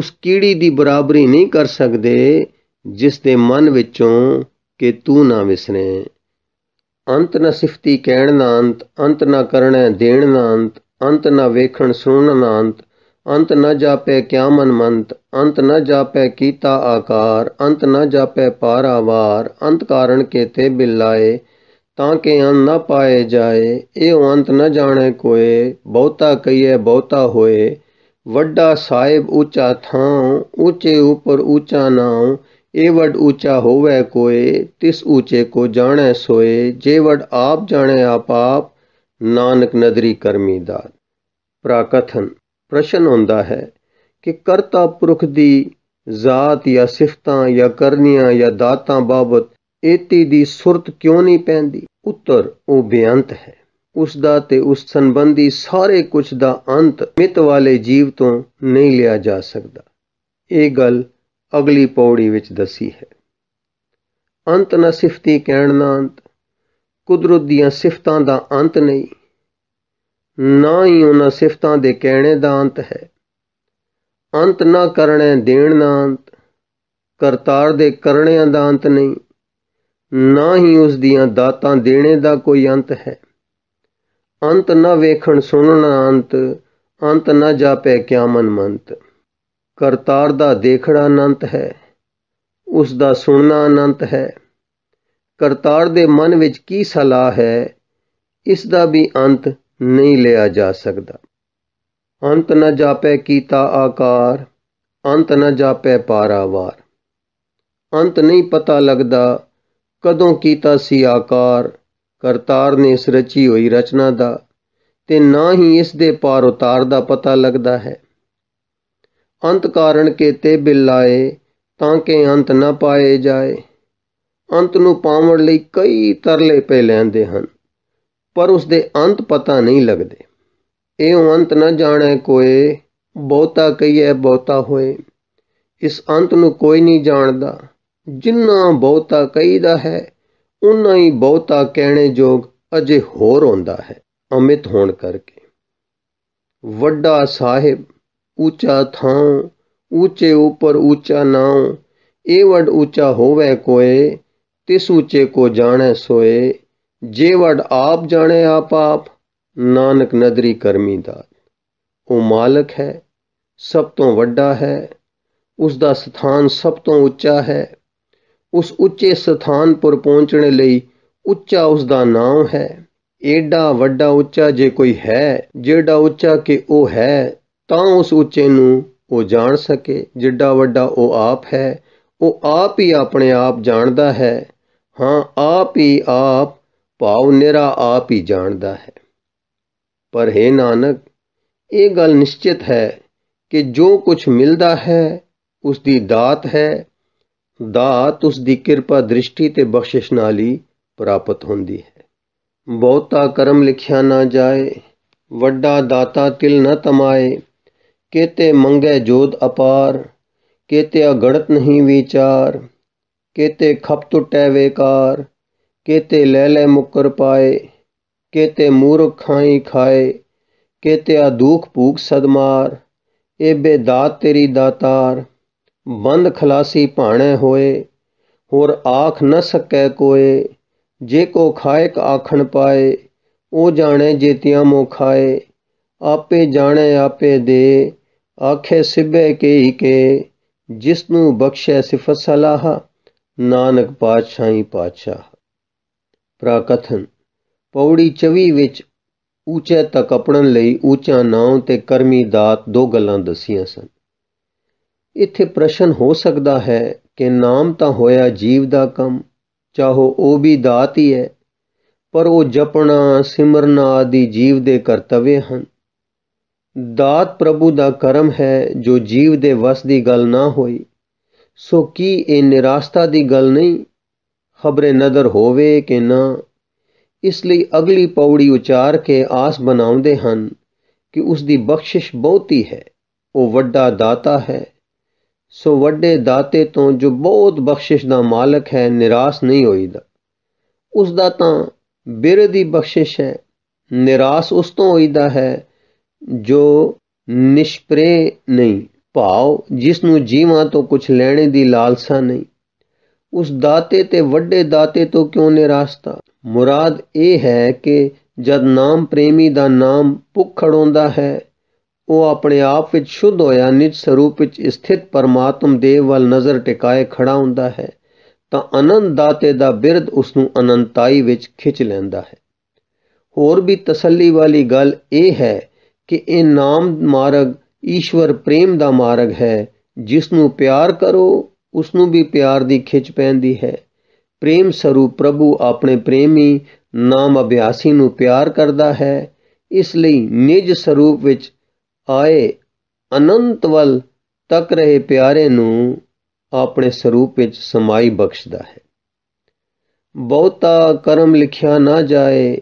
ਉਸ ਕੀੜੀ ਦੀ ਬਰਾਬਰੀ ਨਹੀਂ ਕਰ ਸਕਦੇ ਜਿਸ ਦੇ ਮਨ ਵਿੱਚੋਂ ਕਿ ਤੂੰ ਨਾ ਵਿਸਰੇ ਅੰਤ ਨ ਸਿਫਤੀ ਕਹਿਣ ਨਾ ਅੰਤ ਅੰਤ ਨ ਕਰਣੈ ਦੇਣ ਨਾ ਅੰਤ ਅੰਤ ਨ ਵੇਖਣ ਸੁਣਨ ਨਾ ਅੰਤ ਅੰਤ ਨ ਜਾਪੈ ਕਿਆ ਮਨ ਮੰਤ ਅੰਤ ਨ ਜਾਪੈ ਕੀਤਾ ਆਕਾਰ ਅੰਤ ਨ ਜਾਪੈ ਆਵਾਰ ਅੰਤ ਕਾਰਨ ਕੇਤੇ ਬਿਲਾਏ ਤਾਂ ਕਿ ਅੰਨ ਨ ਪਾਏ ਜਾਏ ਇਹ ਅੰਤ ਨ ਜਾਣੈ ਕੋਏ ਬਹੁਤਾ ਕਈਐ ਬਹੁਤਾ ਹੋਏ ਵੱਡਾ ਸਾਹਿਬ ਉੱਚਾ ਥਾਂ ਉੱਚੇ ਉਪਰ ਉੱਚਾ ਨਾਉ ਇਹ ਵਡ ਉੱਚਾ ਹੋਵੇ ਕੋਏ ਤਿਸ ਉੱਚੇ ਕੋ ਜਾਣੈ ਸੋਏ ਜੇ ਵਡ ਆਪ ਜਾਣੈ ਆਪ ਆਪ ਨਾਨਕ ਨਦਰੀ ਕਰਮੀ ਦਾ ਪ੍ਰਾਕਥਨ ਪ੍ਰਸ਼ਨ ਹੁੰਦਾ ਹੈ ਕਿ ਕਰਤਾ ਪੁਰਖ ਦੀ ਜ਼ਾਤ ਜਾਂ ਸਿਫਤਾਂ ਜਾਂ ਕਰਨੀਆਂ ਜਾਂ ਦਾਤਾਂ ਬਾਬਤ ਇਤੀ ਦੀ ਸੁਰਤ ਕਿਉਂ ਨਹੀਂ ਪੈਂਦੀ ਉੱਤਰ ਉਹ ਬੇਅੰਤ ਹੈ ਉਸ ਦਾ ਤੇ ਉਸ ਸੰਬੰਧੀ ਸਾਰੇ ਕੁਝ ਦਾ ਅੰਤ ਮਿਤ ਵਾਲੇ ਜੀਵ ਤੋਂ ਨਹੀਂ ਲਿਆ ਜਾ ਸਕਦਾ ਇਹ ਗੱਲ ਅਗਲੀ ਪੌੜੀ ਵਿੱਚ ਦੱਸੀ ਹੈ ਅੰਤ ਨਾ ਸਿਫਤੀ ਕਹਿਣ ਨਾ ਅੰਤ ਕੁਦਰਤ ਦੀਆਂ ਸਿਫਤਾਂ ਦਾ ਅੰਤ ਨਹੀਂ ਨਾ ਹੀ ਉਹਨਾਂ ਸਿਫਤਾਂ ਦੇ ਕਹਿਣੇ ਦਾ ਅੰਤ ਹੈ ਅੰਤ ਨਾ ਕਰਣੇ ਦੇਣ ਨਾ ਅੰਤ ਕਰਤਾਰ ਦੇ ਕਰਣਿਆਂ ਦਾ ਅੰਤ ਨਹੀਂ ਨਾ ਹੀ ਉਸ ਦੀਆਂ ਦਾਤਾਂ ਦੇਣੇ ਦਾ ਕੋਈ ਅੰਤ ਹੈ ਅੰਤ ਨਾ ਵੇਖਣ ਸੁਣਨ ਅੰਤ ਅੰਤ ਨਾ ਜਾਪੇ ਕਿਆਮਨ ਮੰਤ ਕਰਤਾਰ ਦਾ ਦੇਖਣਾ ਅਨੰਤ ਹੈ ਉਸ ਦਾ ਸੁਣਨਾ ਅਨੰਤ ਹੈ ਕਰਤਾਰ ਦੇ ਮਨ ਵਿੱਚ ਕੀ ਸਲਾਹ ਹੈ ਇਸ ਦਾ ਵੀ ਅੰਤ ਨਹੀਂ ਲਿਆ ਜਾ ਸਕਦਾ ਅੰਤ ਨ ਜਾਪੈ ਕੀਤਾ ਆਕਾਰ ਅੰਤ ਨ ਜਾਪੈ ਪਾਰਾਵਾਰ ਅੰਤ ਨਹੀਂ ਪਤਾ ਲੱਗਦਾ ਕਦੋਂ ਕੀਤਾ ਸੀ ਆਕਾਰ ਕਰਤਾਰ ਨੇ ਇਸ ਰਚੀ ਹੋਈ ਰਚਨਾ ਦਾ ਤੇ ਨਾ ਹੀ ਇਸ ਦੇ ਪਾਰ ਉਤਾਰ ਦਾ ਪਤਾ ਲੱਗਦਾ ਹੈ ਅੰਤ ਕਾਰਨ ਕੇਤੇ ਬਿਲਾਏ ਤਾਂ ਕਿ ਅੰਤ ਨਾ ਪਾਏ ਜਾਏ ਅੰਤ ਨੂੰ ਪਾਉਣ ਲਈ ਕਈ ਤਰਲੇ ਪੈ ਲੈਂਦੇ ਹਨ ਪਰ ਉਸ ਦੇ ਅੰਤ ਪਤਾ ਨਹੀਂ ਲੱਗਦੇ ਇਹ ਅੰਤ ਨਾ ਜਾਣੇ ਕੋਏ ਬਹੁਤਾ ਕਹੀਏ ਬਹੁਤਾ ਹੋਏ ਇਸ ਅੰਤ ਨੂੰ ਕੋਈ ਨਹੀਂ ਜਾਣਦਾ ਜਿੰਨਾ ਬਹੁਤਾ ਕਹੀਦਾ ਹੈ ਉਨਾ ਹੀ ਬਹੁਤਾ ਕਹਿਣੇ ਯੋਗ ਅਜੇ ਹੋਰ ਹੁੰਦਾ ਹੈ ਅਮਿਤ ਹੋਣ ਕਰਕੇ ਵੱਡਾ ਸਾਹਿਬ ਉੱਚਾ ਥਾਂ ਉੱਚੇ ਉੱਪਰ ਉੱਚਾ ਨਾਉ ਇਹ ਵਡ ਉੱਚਾ ਹੋਵੇ ਕੋਏ ਤਿਸ ਉੱਚੇ ਕੋ ਜਾਣੈ ਸੋਏ ਜੇ ਵਡ ਆਪ ਜਾਣੈ ਆਪ ਆਪ ਨਾਨਕ ਨਦਰੀ ਕਰਮੀ ਦਾ ਉਹ ਮਾਲਕ ਹੈ ਸਭ ਤੋਂ ਵੱਡਾ ਹੈ ਉਸ ਦਾ ਸਥਾਨ ਸਭ ਤੋਂ ਉੱਚਾ ਹੈ ਉਸ ਉੱਚੇ ਸਥਾਨ ਪਰ ਪਹੁੰਚਣ ਲਈ ਉੱਚਾ ਉਸ ਦਾ ਨਾਮ ਹੈ ਏਡਾ ਵੱਡਾ ਉੱਚਾ ਜੇ ਕੋਈ ਹੈ ਜਿਹੜਾ ਉੱਚਾ ਕਿ ਉਹ ਹੈ ਤਾਂ ਉਸ ਉੱਚੇ ਨੂੰ ਉਹ ਜਾਣ ਸਕੇ ਜਿੱਡਾ ਵੱਡਾ ਉਹ ਆਪ ਹੈ ਉਹ ਆਪ ਹੀ ਆਪਣੇ ਆਪ ਜਾਣਦਾ ਹੈ ਹਾਂ ਆਪ ਹੀ ਆਪ ਭਾਵ ਨਿਰਾ ਆਪ ਹੀ ਜਾਣਦਾ ਹੈ ਪਰ ਹੈ ਨਾਨਕ ਇਹ ਗੱਲ ਨਿਸ਼ਚਿਤ ਹੈ ਕਿ ਜੋ ਕੁਝ ਮਿਲਦਾ ਹੈ ਉਸ ਦੀ ਦਾਤ ਹੈ ਦਾਤ ਉਸ ਦੀ ਕਿਰਪਾ ਦ੍ਰਿਸ਼ਟੀ ਤੇ ਬਖਸ਼ਿਸ਼ ਨਾਲ ਹੀ ਪ੍ਰਾਪਤ ਹੁੰਦੀ ਹੈ ਬਹੁਤਾ ਕਰਮ ਲਿਖਿਆ ਨਾ ਜਾਏ ਵੱਡਾ ਦਾਤਾ ਤਿਲ ਨਾ ਤਮਾਏ ਕੇਤੇ ਮੰਗੇ ਜੋਤ ਅਪਾਰ ਕੇਤੇ ਅਗੜਤ ਨਹੀਂ ਵਿਚਾਰ ਕੇਤੇ ਖਪ ਟੁਟੈ ਵੇਕਾਰ ਕੇਤੇ ਲੈ ਲੈ ਮੁਕਰ ਪਾਏ ਕੇਤੇ ਮੂਰਖ ਖਾਈ ਖਾਏ ਆ ਦੁਖ ਭੂਖ ਸਦਮਾਰ ਏਬੇ ਦਾਤ ਤੇਰੀ ਦਾਤਾਰ ਬੰਦ ਖਲਾਸੀ ਭਾਣੇ ਹੋਏ ਹੋਰ ਆਖ ਨ ਸਕੈ ਕੋਏ ਜੇ ਕੋ ਖਾਇਕ ਆਖਣ ਪਾਏ ਉਹ ਜਾਣੇ ਜੇਤਿਆਂ ਮੋਖਾਏ ਆਪੇ ਜਾਣੇ ਆਪੇ ਦੇ ਆਖੇ ਸਿਬੇ ਕੀ ਕੇ ਜਿਸ ਨੂੰ ਬਖਸ਼ੈ ਸਿਫਤ ਸਲਾਹ ਨਾਨਕ ਪਾਤਸ਼ਾਹੀ ਪਾਤਸ਼ਾਹ ਪ੍ਰਾਕਥਨ ਪੌੜੀ 24 ਵਿੱਚ ਉੱਚੇ ਤੱਕ ਅਪਣਨ ਲਈ ਉੱਚਾ ਨਾਮ ਤੇ ਕਰਮੀ ਦਾਤ ਦੋ ਗੱਲਾਂ ਦਸੀਆਂ ਸਨ ਇੱਥੇ ਪ੍ਰਸ਼ਨ ਹੋ ਸਕਦਾ ਹੈ ਕਿ ਨਾਮ ਤਾਂ ਹੋਇਆ ਜੀਵ ਦਾ ਕੰਮ ਚਾਹੋ ਉਹ ਵੀ ਦਾਤ ਹੀ ਹੈ ਪਰ ਉਹ ਜਪਣਾ ਸਿਮਰਨਾ ਆਦਿ ਜੀਵ ਦੇ ਕਰਤਵੇ ਹਨ ਦਾਤ ਪ੍ਰਭੂ ਦਾ ਕਰਮ ਹੈ ਜੋ ਜੀਵ ਦੇ ਵਸ ਦੀ ਗੱਲ ਨਾ ਹੋਈ ਸੋ ਕੀ ਇਹ ਨਿਰਾਸ਼ਤਾ ਦੀ ਗੱਲ ਨਹੀਂ ਖਬਰੇ ਨਦਰ ਹੋਵੇ ਕਿ ਨਾ ਇਸ ਲਈ ਅਗਲੀ ਪੌੜੀ ਉਚਾਰ ਕੇ ਆਸ ਬਣਾਉਂਦੇ ਹਨ ਕਿ ਉਸ ਦੀ ਬਖਸ਼ਿਸ਼ ਬਹੁਤੀ ਹੈ ਉਹ ਵੱਡਾ ਦਾਤਾ ਹੈ ਸੋ ਵੱਡੇ ਦਾਤੇ ਤੋਂ ਜੋ ਬਹੁਤ ਬਖਸ਼ਿਸ਼ ਦਾ ਮਾਲਕ ਹੈ ਨਿਰਾਸ਼ ਨਹੀਂ ਹੋਈਦਾ ਉਸ ਦਾ ਤਾਂ ਬਿਰ ਦੀ ਬਖਸ਼ਿਸ਼ ਹੈ ਨਿਰਾਸ਼ ਉਸ ਤੋਂ ਹੋਈਦਾ ਹੈ ਜੋ ਨਿਸ਼ਪ੍ਰੇ ਨਹੀਂ ਭਾਉ ਜਿਸ ਨੂੰ ਜੀਵਾਂ ਤੋਂ ਕੁਝ ਲੈਣੇ ਦੀ ਲਾਲਸਾ ਨਹੀਂ ਉਸ ਦਾਤੇ ਤੇ ਵੱਡੇ ਦਾਤੇ ਤੋਂ ਕਿਉਂ ਨਿਰਾਸਤਾ ਮੁਰਾਦ ਇਹ ਹੈ ਕਿ ਜਦ ਨਾਮ ਪ੍ਰੇਮੀ ਦਾ ਨਾਮ ਪੁਖੜੋਂਦਾ ਹੈ ਉਹ ਆਪਣੇ ਆਪ ਵਿੱਚ ਸ਼ੁੱਧ ਹੋਇਆ ਨਿਜ ਸਰੂਪ ਵਿੱਚ ਸਥਿਤ ਪਰਮਾਤਮ ਦੇਵ ਵੱਲ ਨਜ਼ਰ ਟਿਕਾਏ ਖੜਾ ਹੁੰਦਾ ਹੈ ਤਾਂ ਅਨੰਦ ਦਾਤੇ ਦਾ ਬਿਰਦ ਉਸ ਨੂੰ ਅਨੰਤਾਈ ਵਿੱਚ ਖਿੱਚ ਲੈਂਦਾ ਹੈ ਹੋਰ ਵੀ ਤਸੱਲੀ ਵਾਲੀ ਗੱਲ ਇਹ ਹੈ ਕਿ ਇਹ ਨਾਮ ਮਾਰਗ ਈਸ਼ਵਰ ਪ੍ਰੇਮ ਦਾ ਮਾਰਗ ਹੈ ਜਿਸ ਨੂੰ ਪਿਆਰ ਕਰੋ ਉਸ ਨੂੰ ਵੀ ਪਿਆਰ ਦੀ ਖਿੱਚ ਪੈਂਦੀ ਹੈ ਪ੍ਰੇਮ ਸਰੂਪ ਪ੍ਰਭੂ ਆਪਣੇ ਪ੍ਰੇਮੀ ਨਾਮ ਅਭਿਆਸੀ ਨੂੰ ਪਿਆਰ ਕਰਦਾ ਹੈ ਇਸ ਲਈ ਨਿਜ ਸਰੂਪ ਵਿੱਚ ਆਏ ਅਨੰਤ ਵੱਲ ਤੱਕ ਰਹੇ ਪਿਆਰੇ ਨੂੰ ਆਪਣੇ ਸਰੂਪ ਵਿੱਚ ਸਮਾਈ ਬਖਸ਼ਦਾ ਹੈ ਬਹੁਤਾ ਕਰਮ ਲਿਖਿਆ ਨਾ ਜਾਏ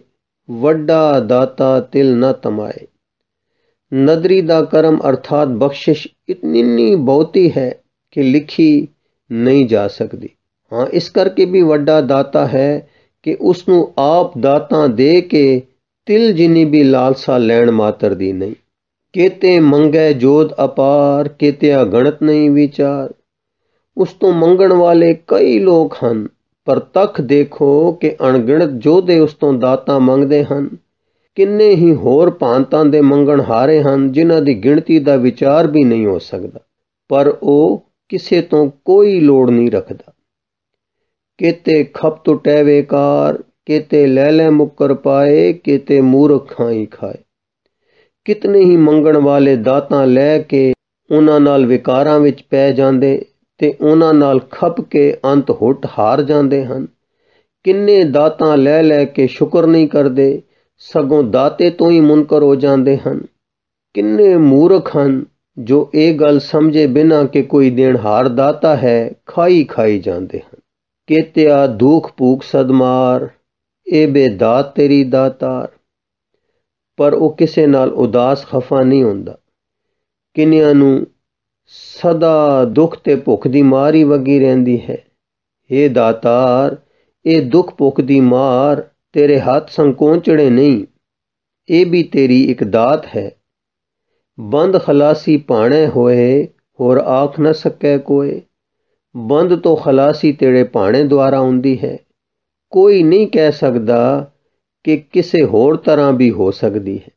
ਵੱਡਾ ਦਾਤਾ ਤਿਲ ਨਾ ਤਮਾਏ ਨਦਰੀ ਦਾ ਕਰਮ ਅਰਥਾਤ ਬਖਸ਼ਿਸ਼ ਇਤਨੀ ਬਹੁਤੀ ਹੈ ਕਿ ਲਿਖੀ ਨਹੀਂ ਜਾ ਸਕਦੀ ਹਾਂ ਇਸ ਕਰਕੇ ਵੀ ਵੱਡਾ ਦਾਤਾ ਹੈ ਕਿ ਉਸ ਨੂੰ ਆਪ ਦਾਤਾ ਦੇ ਕੇ ਤਿਲ ਜਿਨੀ ਵੀ ਲਾਲਸਾ ਲੈਣ ਮਾਤਰ ਦੀ ਨਹੀਂ ਕੇਤੇ ਮੰਗੇ ਜੋਤ ਅਪਾਰ ਕੇਤਿਆ ਗਣਤ ਨਹੀਂ ਵਿਚਾਰ ਉਸ ਤੋਂ ਮੰਗਣ ਵਾਲੇ ਕਈ ਲੋਕ ਹਨ ਪਰ ਤੱਕ ਦੇਖੋ ਕਿ ਅਣਗਿਣਤ ਜੋਧੇ ਉਸ ਤੋਂ ਦਾਤਾ ਮੰਗਦੇ ਹਨ ਕਿੰਨੇ ਹੀ ਹੋਰ ਭਾਂਤਾਂ ਦੇ ਮੰਗਣ ਹਾਰੇ ਹਨ ਜਿਨ੍ਹਾਂ ਦੀ ਗਿਣਤੀ ਦਾ ਵਿਚਾਰ ਵੀ ਨਹੀਂ ਹੋ ਸਕਦਾ ਪਰ ਉਹ ਕਿਸੇ ਤੋਂ ਕੋਈ ਲੋੜ ਨਹੀਂ ਰੱਖਦਾ ਕਿਤੇ ਖਪ ਟਹਿਵੇ ਕਾਰ ਕਿਤੇ ਲੈ ਲੈ ਮੁਕਰ ਪਾਏ ਕਿਤੇ ਮੂਰਖਾਂ ਹੀ ਖਾਏ ਕਿਤਨੇ ਹੀ ਮੰਗਣ ਵਾਲੇ ਦਾਤਾਂ ਲੈ ਕੇ ਉਹਨਾਂ ਨਾਲ ਵਿਕਾਰਾਂ ਵਿੱਚ ਪੈ ਜਾਂਦੇ ਤੇ ਉਹਨਾਂ ਨਾਲ ਖੱਪ ਕੇ ਅੰਤ ਹੁੱਟ ਹਾਰ ਜਾਂਦੇ ਹਨ ਕਿੰਨੇ ਦਾਤਾਂ ਲੈ ਲੈ ਕੇ ਸ਼ੁਕਰ ਨਹੀਂ ਕਰਦੇ ਸਗੋਂ ਦਾਤੇ ਤੋਂ ਹੀ ਮੁਨਕਰ ਹੋ ਜਾਂਦੇ ਹਨ ਕਿੰਨੇ ਮੂਰਖ ਹਨ ਜੋ ਇਹ ਗੱਲ ਸਮਝੇ ਬਿਨਾ ਕਿ ਕੋਈ ਦੇਣ ਹਾਰ ਦਾਤਾ ਹੈ ਖਾਈ ਖਾਈ ਜਾਂਦੇ ਹਨ ਕੇਤਿਆ ਦੁਖ ਭੂਖ ਸਦਮਾਰ ਇਹ ਬੇਦਾਤ ਤੇਰੀ ਦਾਤਾਰ ਪਰ ਉਹ ਕਿਸੇ ਨਾਲ ਉਦਾਸ ਖਫਾ ਨਹੀਂ ਹੁੰਦਾ ਕਿੰਨਿਆਂ ਨੂੰ ਸਦਾ ਦੁੱਖ ਤੇ ਭੁੱਖ ਦੀ ਮਾਰ ਹੀ ਵਗੀ ਰਹਿੰਦੀ ਹੈ ਇਹ ਦਾਤਾਰ ਇਹ ਦੁੱਖ ਭੁੱਖ ਦੀ ਮਾਰ ਤੇਰੇ ਹੱਥ ਸੰਕੋਚੜੇ ਨਹੀਂ ਇਹ ਵੀ ਤੇਰੀ ਇੱਕ ਦਾਤ ਹੈ ਬੰਦ ਖਲਾਸੀ ਪਾਣੇ ਹੋਏ ਹੋਰ ਆਖ ਨਾ ਸਕੈ ਕੋਏ ਬੰਦ ਤੋਂ ਖਲਾਸੀ ਤੇਰੇ ਪਾਣੇ ਦੁਆਰਾ ਹੁੰਦੀ ਹੈ ਕੋਈ ਨਹੀਂ ਕਹਿ ਸਕਦਾ ਕਿ ਕਿਸੇ ਹੋਰ ਤਰ੍ਹਾਂ ਵੀ ਹੋ ਸਕਦੀ ਹੈ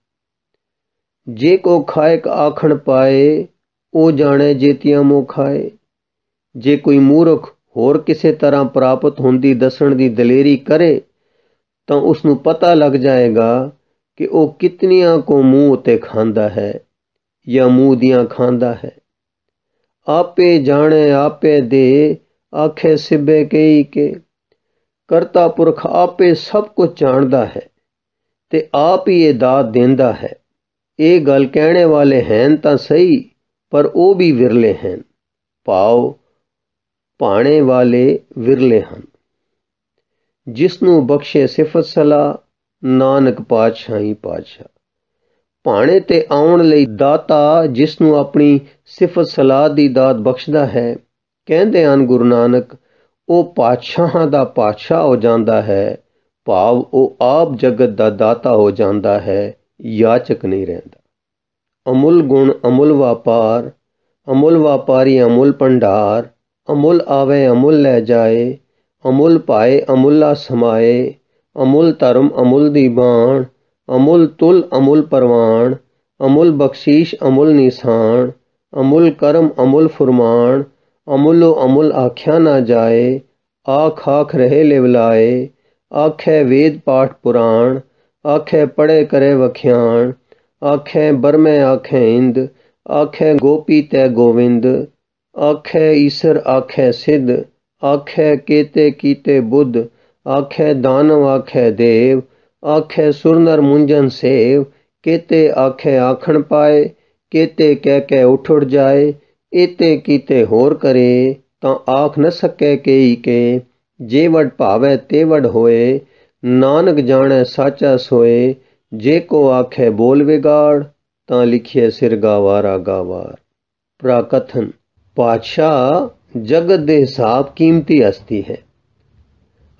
ਜੇ ਕੋ ਖਾਇਕ ਆਖਣ ਪਾਏ ਉਹ ਜਾਣੇ ਜੇਤੀਆਂ ਮੋ ਖਾਏ ਜੇ ਕੋਈ ਮੂਰਖ ਹੋਰ ਕਿਸੇ ਤਰ੍ਹਾਂ ਪ੍ਰਾਪਤ ਹੁੰਦੀ ਦੱਸਣ ਦੀ ਦਲੇਰੀ ਕਰੇ ਤਾਂ ਉਸ ਨੂੰ ਪਤਾ ਲੱਗ ਜਾਏਗਾ ਕਿ ਉਹ ਕਿਤਨੀਆਂ ਕੋ ਮੂੰਹ ਤੇ ਖਾਂਦਾ ਹੈ ਜਾਂ ਮੂੰਹ ਦੀਆਂ ਖਾਂਦਾ ਹੈ ਆਪੇ ਜਾਣੇ ਆਪੇ ਦੇ ਆਖੇ ਸਿਬੇ ਕਈ ਕੇ ਕਰਤਾ ਪੁਰਖ ਆਪੇ ਸਭ ਕੁਝ ਜਾਣਦਾ ਹੈ ਤੇ ਆਪ ਹੀ ਇਹ ਦਾਤ ਦਿੰਦਾ ਹੈ ਇਹ ਗੱਲ ਕਹਿਣ ਵਾਲੇ ਹਨ ਤਾਂ ਸਹੀ ਪਰ ਉਹ ਵੀ ਵਿਰਲੇ ਹਨ ਭਾਉ ਪਾਣੇ ਵਾਲੇ ਵਿਰਲੇ ਹਨ ਜਿਸ ਨੂੰ ਬਖਸ਼ੇ ਸਿਫਤ ਸਲਾ ਨਾਨਕ ਪਾਤਸ਼ਾਹੀ ਪਾਤਸ਼ਾਹ ਭਾਣੇ ਤੇ ਆਉਣ ਲਈ ਦਾਤਾ ਜਿਸ ਨੂੰ ਆਪਣੀ ਸਿਫਤ ਸਲਾ ਦੀ ਦਾਤ ਬਖਸ਼ਦਾ ਹੈ ਕਹਿੰਦੇ ਹਨ ਗੁਰੂ ਨਾਨਕ ਉਹ ਪਾਤਸ਼ਾਹਾਂ ਦਾ ਪਾਤਸ਼ਾਹ ਹੋ ਜਾਂਦਾ ਹੈ ਭਾਵ ਉਹ ਆਪ ਜਗਤ ਦਾ ਦਾਤਾ ਹੋ ਜਾਂਦਾ ਹੈ ਯਾਚਕ ਨਹੀਂ ਰਹਿੰਦਾ ਅਮੁੱਲ ਗੁਣ ਅਮੁੱਲ ਵਪਾਰ ਅਮੁੱਲ ਵਪਾਰੀ ਅਮੁੱਲ ਭੰਡਾਰ ਅਮੁੱਲ ਆਵੇ ਅਮੁੱਲ ਲੈ ਜਾਏ अमुल पाए अमुला समाए अमुल तरम अमुल बाण अमुल तुल अमुल परवान अमुल बख्शीश अमुल निशान अमुल करम अमुल फुरमान अमुलो अमुल आख्या ना जाए आख आख रहे लेवलाए आख है वेद पाठ पुराण आख है पढ़े करे वख्यान आख है बरमे आख है इंद आख है गोपी तय गोविंद आख है ईश्वर आख है सिद्ध ਆਖੇ ਕੀਤੇ ਕੀਤੇ ਬੁੱਧ ਆਖੇ ਦਾਨਵ ਆਖੇ ਦੇਵ ਆਖੇ ਸੁਰਨਰ ਮੁੰਜਨ ਸੇਵ ਕੀਤੇ ਆਖੇ ਆਖਣ ਪਾਏ ਕੀਤੇ ਕਹਿ ਕੇ ਉਠੜ ਜਾਏ ਇਤੇ ਕੀਤੇ ਹੋਰ ਕਰੇ ਤਾਂ ਆਖ ਨ ਸਕੇ ਕਈ ਕੇ ਜੇ ਵਡ ਭਾਵੇ ਤੇ ਵਡ ਹੋਏ ਨਾਨਕ ਜਾਣੈ ਸਾਚਾ ਸੋਏ ਜੇ ਕੋ ਆਖੇ ਬੋਲ ਵਿਗਾੜ ਤਾਂ ਲਿਖਿਏ ਸਿਰ ਗਾਵਾਰਾ ਗਾਵਾਰ ਪ੍ਰਾਕਥਨ ਪਾਤਸ਼ਾਹ ਜਗਤ ਦੇ ਹਿਸਾਬ ਕੀਮਤੀ ਹਸਤੀ ਹੈ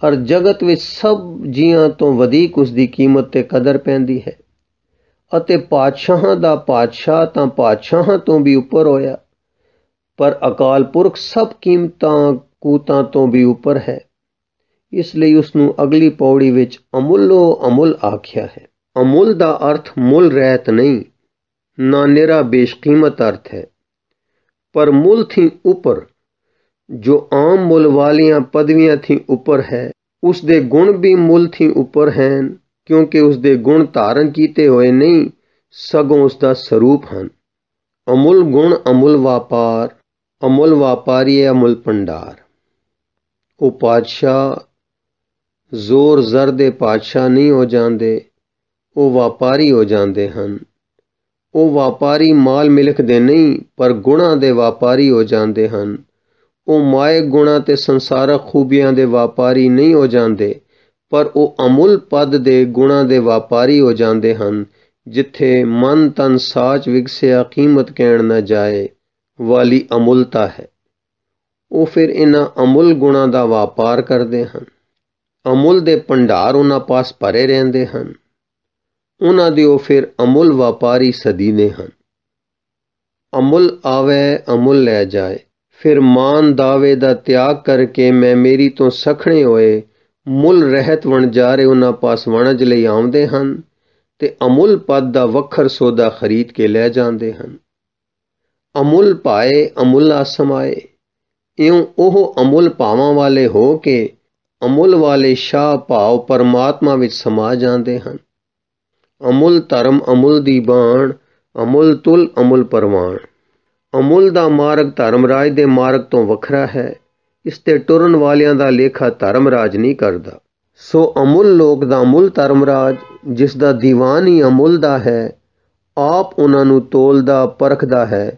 ਔਰ ਜਗਤ ਵਿੱਚ ਸਭ ਜੀਆਂ ਤੋਂ ਵਧੇਕ ਉਸ ਦੀ ਕੀਮਤ ਤੇ ਕਦਰ ਪੈਂਦੀ ਹੈ ਅਤੇ ਪਾਤਸ਼ਾਹਾਂ ਦਾ ਪਾਤਸ਼ਾਹ ਤਾਂ ਪਾਤਸ਼ਾਹਾਂ ਤੋਂ ਵੀ ਉੱਪਰ ਹੋਇਆ ਪਰ ਅਕਾਲ ਪੁਰਖ ਸਭ ਕੀਮਤਾਂ ਕੂਤਾਂ ਤੋਂ ਵੀ ਉੱਪਰ ਹੈ ਇਸ ਲਈ ਉਸ ਨੂੰ ਅਗਲੀ ਪੌੜੀ ਵਿੱਚ ਅਮੁੱਲੋ ਅਮੁੱਲ ਆਖਿਆ ਹੈ ਅਮੁੱਲ ਦਾ ਅਰਥ ਮੁੱਲ ਰਹਿਤ ਨਹੀਂ ਨਾ ਨਿਰਾ ਬੇਸ਼ਕੀਮਤ ਅਰਥ ਹੈ ਪਰ ਮੁੱਲ ਥੀ ਉੱਪਰ ਜੋ ਆਮ ਮੁੱਲ ਵਾਲੀਆਂ ਪਦਵੀਆਂ ਥੀ ਉੱਪਰ ਹੈ ਉਸ ਦੇ ਗੁਣ ਵੀ ਮੁੱਲ ਥੀ ਉੱਪਰ ਹਨ ਕਿਉਂਕਿ ਉਸ ਦੇ ਗੁਣ ਧਾਰਨ ਕੀਤੇ ਹੋਏ ਨਹੀਂ ਸਗੋਂ ਉਸ ਦਾ ਸਰੂਪ ਹਨ ਅਮੁੱਲ ਗੁਣ ਅਮੁੱਲ ਵਪਾਰ ਅਮੁੱਲ ਵਪਾਰੀ ਅਮੁੱਲ ਪੰਡਾਰ ਉਹ ਪਾਦਸ਼ਾ ਜ਼ੋਰ ਜ਼ਰ ਦੇ ਪਾਦਸ਼ਾ ਨਹੀਂ ਹੋ ਜਾਂਦੇ ਉਹ ਵਪਾਰੀ ਹੋ ਜਾਂਦੇ ਹਨ ਉਹ ਵਪਾਰੀ ਮਾਲ ਮਿਲਖ ਦੇ ਨਹੀਂ ਪਰ ਗੁਣਾ ਦੇ ਵਪਾਰੀ ਹੋ ਜਾਂਦੇ ਹਨ ਉਹ ਮਾਇਕ ਗੁਣਾ ਤੇ ਸੰਸਾਰਕ ਖੂਬੀਆਂ ਦੇ ਵਪਾਰੀ ਨਹੀਂ ਹੋ ਜਾਂਦੇ ਪਰ ਉਹ ਅਮੁੱਲ ਪਦ ਦੇ ਗੁਣਾ ਦੇ ਵਪਾਰੀ ਹੋ ਜਾਂਦੇ ਹਨ ਜਿੱਥੇ ਮਨ ਤਨ ਸਾਚ ਵਿਗਸਿਆ ਕੀਮਤ ਕਹਿਣ ਨਾ ਜਾਏ ਵਾਲੀ ਅਮੁੱਲਤਾ ਹੈ ਉਹ ਫਿਰ ਇਹਨਾਂ ਅਮੁੱਲ ਗੁਣਾ ਦਾ ਵਪਾਰ ਕਰਦੇ ਹਨ ਅਮੁੱਲ ਦੇ ਭੰਡਾਰ ਉਹਨਾਂ ਪਾਸ ਭਰੇ ਰਹਿੰਦੇ ਹਨ ਉਹਨਾਂ ਦੇ ਉਹ ਫਿਰ ਅਮੁੱਲ ਵਪਾਰੀ ਸਦੀਨੇ ਹਨ ਅਮੁੱਲ ਆਵੇ ਅਮੁੱਲ ਲੈ ਜਾਏ ਫਿਰ ਮਾਨ ਦਾਵੇ ਦਾ ਤਿਆਗ ਕਰਕੇ ਮੈਂ ਮੇਰੀ ਤੋਂ ਸਖਣੇ ਹੋਏ ਮੁੱਲ ਰਹਿਤ ਵਣ ਜਾ ਰਹੇ ਉਹਨਾਂ ਪਾਸ ਵਣਜ ਲਈ ਆਉਂਦੇ ਹਨ ਤੇ ਅਮੁੱਲ ਪਦ ਦਾ ਵੱਖਰ ਸੋਦਾ ਖਰੀਦ ਕੇ ਲੈ ਜਾਂਦੇ ਹਨ ਅਮੁੱਲ ਪਾਏ ਅਮੁੱਲਾ ਸਮਾਏ ਇਉਂ ਉਹ ਅਮੁੱਲ ਭਾਵਾਂ ਵਾਲੇ ਹੋ ਕੇ ਅਮੁੱਲ ਵਾਲੇ ਸ਼ਾਹ ਭਾਵ ਪਰਮਾਤਮਾ ਵਿੱਚ ਸਮਾ ਜਾਂਦੇ ਹਨ ਅਮੁੱਲ ਧਰਮ ਅਮੁੱਲ ਦੀ ਬਾਣ ਅਮੁੱਲ ਤੁਲ ਅਮੁੱਲ ਪਰਵਾਣ ਅਮੁੱਲ ਦਾ ਮਾਰਗ ਧਰਮ ਰਾਜ ਦੇ ਮਾਰਗ ਤੋਂ ਵੱਖਰਾ ਹੈ ਇਸ ਤੇ ਟੁਰਨ ਵਾਲਿਆਂ ਦਾ ਲੇਖਾ ਧਰਮ ਰਾਜ ਨਹੀਂ ਕਰਦਾ ਸੋ ਅਮੁੱਲ ਲੋਕ ਦਾ ਮੁੱਲ ਧਰਮ ਰਾਜ ਜਿਸ ਦਾ ਦੀਵਾਨ ਹੀ ਅਮੁੱਲ ਦਾ ਹੈ ਆਪ ਉਹਨਾਂ ਨੂੰ ਤੋਲਦਾ ਪਰਖਦਾ ਹੈ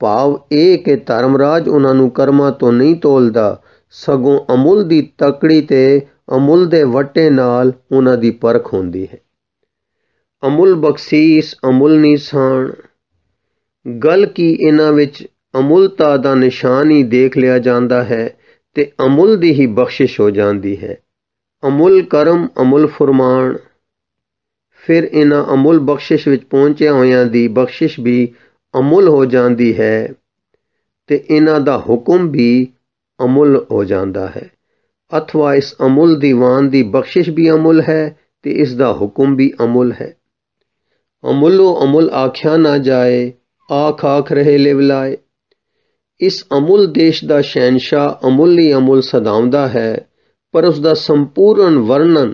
ਭਾਵ ਇਹ ਕਿ ਧਰਮ ਰਾਜ ਉਹਨਾਂ ਨੂੰ ਕਰਮਾਂ ਤੋਂ ਨਹੀਂ ਤੋਲਦਾ ਸਗੋਂ ਅਮੁੱਲ ਦੀ ਤਕੜੀ ਤੇ ਅਮੁੱਲ ਦੇ ਵਟੇ ਨਾਲ ਉਹਨਾਂ ਦੀ ਪਰਖ ਹੁੰਦੀ ਹੈ ਅਮੁੱਲ ਬਖਸ਼ੀਸ ਅਮੁੱਲ ਨਿਸ਼ਾਨ ਗੱਲ ਕੀ ਇਹਨਾਂ ਵਿੱਚ ਅਮੁੱਲਤਾ ਦਾ ਨਿਸ਼ਾਨ ਹੀ ਦੇਖ ਲਿਆ ਜਾਂਦਾ ਹੈ ਤੇ ਅਮੁੱਲ ਦੀ ਹੀ ਬਖਸ਼ਿਸ਼ ਹੋ ਜਾਂਦੀ ਹੈ ਅਮੁੱਲ ਕਰਮ ਅਮੁੱਲ ਫਰਮਾਨ ਫਿਰ ਇਹਨਾਂ ਅਮੁੱਲ ਬਖਸ਼ਿਸ਼ ਵਿੱਚ ਪਹੁੰਚਿਆ ਹੋਇਆਂ ਦੀ ਬਖਸ਼ਿਸ਼ ਵੀ ਅਮੁੱਲ ਹੋ ਜਾਂਦੀ ਹੈ ਤੇ ਇਹਨਾਂ ਦਾ ਹੁਕਮ ਵੀ ਅਮੁੱਲ ਹੋ ਜਾਂਦਾ ਹੈ ਅਥਵਾ ਇਸ ਅਮੁੱਲ ਦੀਵਾਨ ਦੀ ਬਖਸ਼ਿਸ਼ ਵੀ ਅਮੁੱਲ ਹੈ ਤੇ ਇਸ ਦਾ ਹੁਕਮ ਵੀ ਅਮੁੱਲ ਹੈ ਅਮੁੱਲੋ ਅਮੁੱਲ ਆਖਿਆ ਨਾ ਜਾਏ ਆਖ ਆਖ ਰਹੇ ਲਿਵਲਾਏ ਇਸ ਅਮੁੱਲ ਦੇਸ਼ ਦਾ ਸ਼ੈਨਸ਼ਾ ਅਮੁੱਲੀ ਅਮੁੱਲ ਸਦਾਉਂਦਾ ਹੈ ਪਰ ਉਸ ਦਾ ਸੰਪੂਰਨ ਵਰਣਨ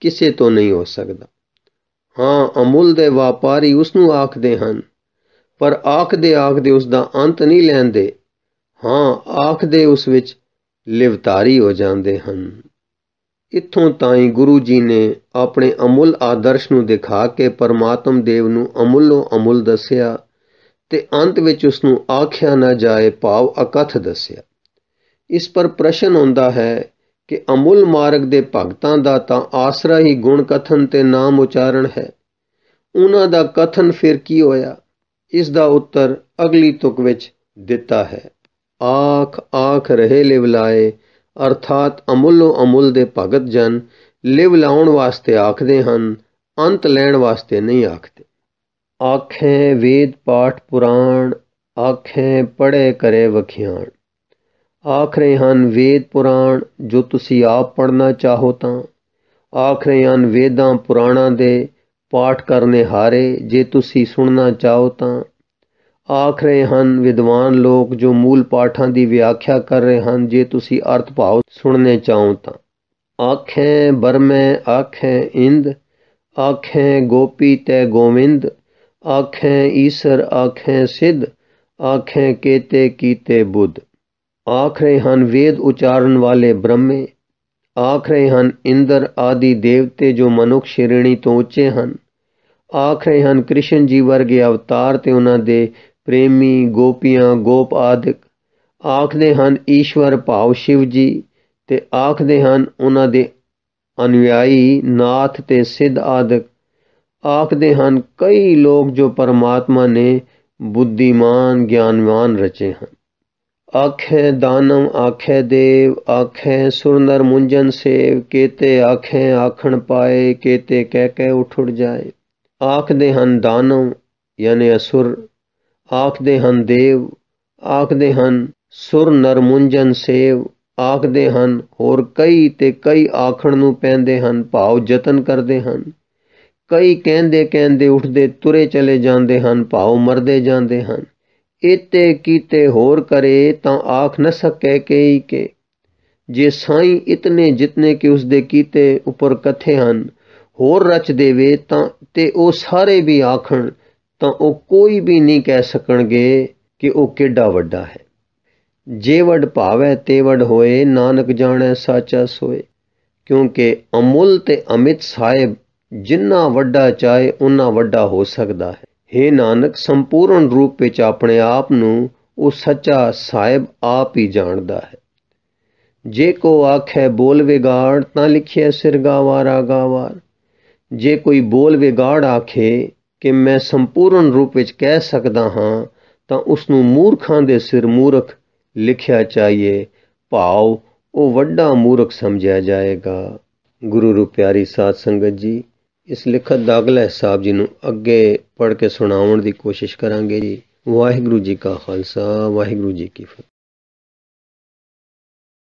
ਕਿਸੇ ਤੋਂ ਨਹੀਂ ਹੋ ਸਕਦਾ ਹਾਂ ਅਮੁੱਲ ਦੇ ਵਪਾਰੀ ਉਸ ਨੂੰ ਆਖਦੇ ਹਨ ਪਰ ਆਖਦੇ ਆਖਦੇ ਉਸ ਦਾ ਅੰਤ ਨਹੀਂ ਲੈਂਦੇ ਹਾਂ ਆਖਦੇ ਉਸ ਵਿੱਚ ਲਿਵਤਾਰੀ ਹੋ ਜਾਂਦੇ ਹਨ ਇੱਥੋਂ ਤਾਈਂ ਗੁਰੂ ਜੀ ਨੇ ਆਪਣੇ ਅਮੁੱਲ ਆਦਰਸ਼ ਨੂੰ ਦਿਖਾ ਕੇ ਪਰਮਾਤਮ ਦੇਵ ਨੂੰ ਅਮੁੱਲੋ ਅਮੁੱਲ ਦੱਸਿਆ ਤੇ ਅੰਤ ਵਿੱਚ ਉਸ ਨੂੰ ਆਖਿਆ ਨਾ ਜਾਏ ਭਾਵ ਅਕਥ ਦੱਸਿਆ ਇਸ ਪਰ ਪ੍ਰਸ਼ਨ ਹੁੰਦਾ ਹੈ ਕਿ ਅਮੁੱਲ ਮਾਰਗ ਦੇ ਭਗਤਾਂ ਦਾ ਤਾਂ ਆਸਰਾ ਹੀ ਗੁਣ ਕਥਨ ਤੇ ਨਾਮ ਉਚਾਰਨ ਹੈ ਉਹਨਾਂ ਦਾ ਕਥਨ ਫਿਰ ਕੀ ਹੋਇਆ ਇਸ ਦਾ ਉੱਤਰ ਅਗਲੀ ਤੁਕ ਵਿੱਚ ਦਿੱਤਾ ਹੈ ਆਖ ਆਖ ਰਹੇ ਲਿਵ ਲਾਏ ਅਰਥਾਤ ਅਮੁੱਲੋ ਅਮੁੱਲ ਦੇ ਭਗਤ ਜਨ ਲਿਵ ਲਾਉਣ ਵਾਸਤੇ ਆਖਦੇ ਹਨ ਅੰਤ ਲੈਣ ਵਾਸਤੇ ਨਹੀਂ ਆਖਦੇ ਆਖੇ ਵੇਦ ਪਾਠ ਪੁਰਾਣ ਆਖੇ ਪੜੇ ਕਰੇ ਵਖਿਆਣ ਆਖ ਰਹੇ ਹਨ ਵੇਦ ਪੁਰਾਣ ਜੋ ਤੁਸੀਂ ਆਪ ਪੜਨਾ ਚਾਹੋ ਤਾਂ ਆਖ ਰਹੇ ਹਨ ਵੇਦਾਂ ਪੁਰਾਣਾਂ ਦੇ ਪਾਠ ਕਰਨੇ ਹਾਰੇ ਜੇ ਤੁਸੀਂ ਸੁਣਨਾ ਚਾਹੋ ਤਾਂ ਆਖ ਰਹੇ ਹਨ ਵਿਦਵਾਨ ਲੋਕ ਜੋ ਮੂਲ ਪਾਠਾਂ ਦੀ ਵਿਆਖਿਆ ਕਰ ਰਹੇ ਹਨ ਜੇ ਤੁਸੀਂ ਅਰਥ ਭਾਵ ਸੁਣਨੇ ਚਾਹੋ ਤਾਂ ਆਖੇ ਬਰਮੇ ਆਖੇ ਇੰਦ ਆਖੇ ਗੋਪੀ ਤੇ ਗੋਵਿੰਦ ਆਖੇ ਈਸਰ ਆਖੇ ਸਿੱਧ ਆਖੇ ਕੇਤੇ ਕੀਤੇ ਬੁੱਧ ਆਖ ਰਹੇ ਹਨ ਵੇਦ ਉਚਾਰਨ ਵਾਲੇ ਬ੍ਰਹਮੇ ਆਖ ਰਹੇ ਹਨ ਇੰਦਰ ਆਦਿ ਦੇਵਤੇ ਜੋ ਮਨੁੱਖ ਸ਼੍ਰੇਣੀ ਤੋਂ ਉੱਚੇ ਹਨ ਆਖ ਰਹੇ ਹਨ ਕ੍ਰਿਸ਼ਨ ਜੀ ਵਰਗੇ ਅਵਤਾਰ ਤੇ ਉਹਨਾਂ ਦੇ ਪ੍ਰੇਮੀ ਗੋਪੀਆਂ ਗੋਪ ਆਦਿਕ ਆਖਦੇ ਹਨ ਈਸ਼ਵਰ ਭਾਵ ਸ਼ਿਵ ਜੀ ਤੇ ਆਖਦੇ ਹਨ ਉਹਨਾਂ ਦੇ ਅਨੁਯਾਈ ਨਾਥ ਤੇ ਸਿੱਧ ਆਦਿਕ ਆਖਦੇ ਹਨ ਕਈ ਲੋਕ ਜੋ ਪਰਮਾਤਮਾ ਨੇ ਬੁੱਧੀਮਾਨ ਗਿਆਨਵਾਨ ਰਚੇ ਹਨ ਆਖੇ ਦਾਨਮ ਆਖੇ ਦੇਵ ਆਖੇ ਸੁਰਨਰ ਮੁੰਜਨ ਸੇਵ ਕੇਤੇ ਆਖੇ ਆਖਣ ਪਾਏ ਕੇਤੇ ਕਹਿ ਕੇ ਉਠੜ ਜਾਏ ਆਖਦੇ ਹਨ ਦਾਨਮ ਯਾਨੀ ਅਸੁਰ ਆਖਦੇ ਹਨ ਦੇਵ ਆਖਦੇ ਹਨ ਸੁਰ ਨਰ ਮੁੰਜਨ ਸੇਵ ਆਖਦੇ ਹਨ ਹੋਰ ਕਈ ਤੇ ਕਈ ਆਖਣ ਨੂੰ ਪੈਂਦੇ ਹਨ ਭਾਵ ਯਤਨ ਕਰਦੇ ਹਨ ਕਈ ਕਹਿੰਦੇ ਕਹਿੰਦੇ ਉੱਠਦੇ ਤੁਰੇ ਚਲੇ ਜਾਂਦੇ ਹਨ ਭਾਉ ਮਰਦੇ ਜਾਂਦੇ ਹਨ ਇਤੇ ਕੀਤੇ ਹੋਰ ਕਰੇ ਤਾਂ ਆਖ ਨ ਸਕੈ ਕਈ ਕੇ ਜੇ ਸਾਈ ਇਤਨੇ ਜਿਤਨੇ ਕਿ ਉਸ ਦੇ ਕੀਤੇ ਉੱਪਰ ਕਥੇ ਹਨ ਹੋਰ ਰਚ ਦੇਵੇ ਤਾਂ ਤੇ ਉਹ ਸਾਰੇ ਵੀ ਆਖਣ ਤਾਂ ਉਹ ਕੋਈ ਵੀ ਨਹੀਂ ਕਹਿ ਸਕਣਗੇ ਕਿ ਉਹ ਕਿੱਡਾ ਵੱਡਾ ਹੈ ਜੇ ਵੱਡ ਭਾਵੈ ਤੇ ਵੱਡ ਹੋਏ ਨਾਨਕ ਜਾਣੈ ਸਾਚਾ ਸੋਏ ਕਿਉਂਕਿ ਅਮੁੱਲ ਤੇ ਅਮਿਤ ਸਾਹਿਬ ਜਿੰਨਾ ਵੱਡਾ ਚਾਹੇ ਉਹਨਾਂ ਵੱਡਾ ਹੋ ਸਕਦਾ ਹੈ हे ਨਾਨਕ ਸੰਪੂਰਨ ਰੂਪ ਵਿੱਚ ਆਪਣੇ ਆਪ ਨੂੰ ਉਹ ਸੱਚਾ ਸਾਹਿਬ ਆਪ ਹੀ ਜਾਣਦਾ ਹੈ ਜੇ ਕੋ ਆਖੇ ਬੋਲ ਵਿਗਾੜ ਤਾਂ ਲਿਖਿਆ ਸਿਰ ਗਾਵਾਰਾ ਗਾਵਾਰ ਜੇ ਕੋਈ ਬੋਲ ਵਿਗਾੜ ਆਖੇ ਕਿ ਮੈਂ ਸੰਪੂਰਨ ਰੂਪ ਵਿੱਚ ਕਹਿ ਸਕਦਾ ਹਾਂ ਤਾਂ ਉਸ ਨੂੰ ਮੂਰਖਾਂ ਦੇ ਸਿਰ ਮੂਰਖ ਲਿਖਿਆ ਚਾਹੀਏ ਭਾਵ ਉਹ ਵੱਡਾ ਮੂਰਖ ਸਮਝਿਆ ਜਾਏਗਾ ਗੁਰੂ ਰੂਪਿਆਰੀ ਸਾਧ ਸੰਗਤ ਜੀ ਇਸ ਲਿਖਤ ਦਾ ਅਗਲਾ ਹਿਸਾਬ ਨੂੰ ਅੱਗੇ ਪੜ੍ਹ ਕੇ ਸੁਣਾਉਣ ਦੀ ਕੋਸ਼ਿਸ਼ ਕਰਾਂਗੇ ਜੀ ਵਾਹਿਗੁਰੂ ਜੀ ਕਾ ਖਾਲਸਾ ਵਾਹਿਗੁਰੂ ਜੀ ਕੀ ਫਤਿਹ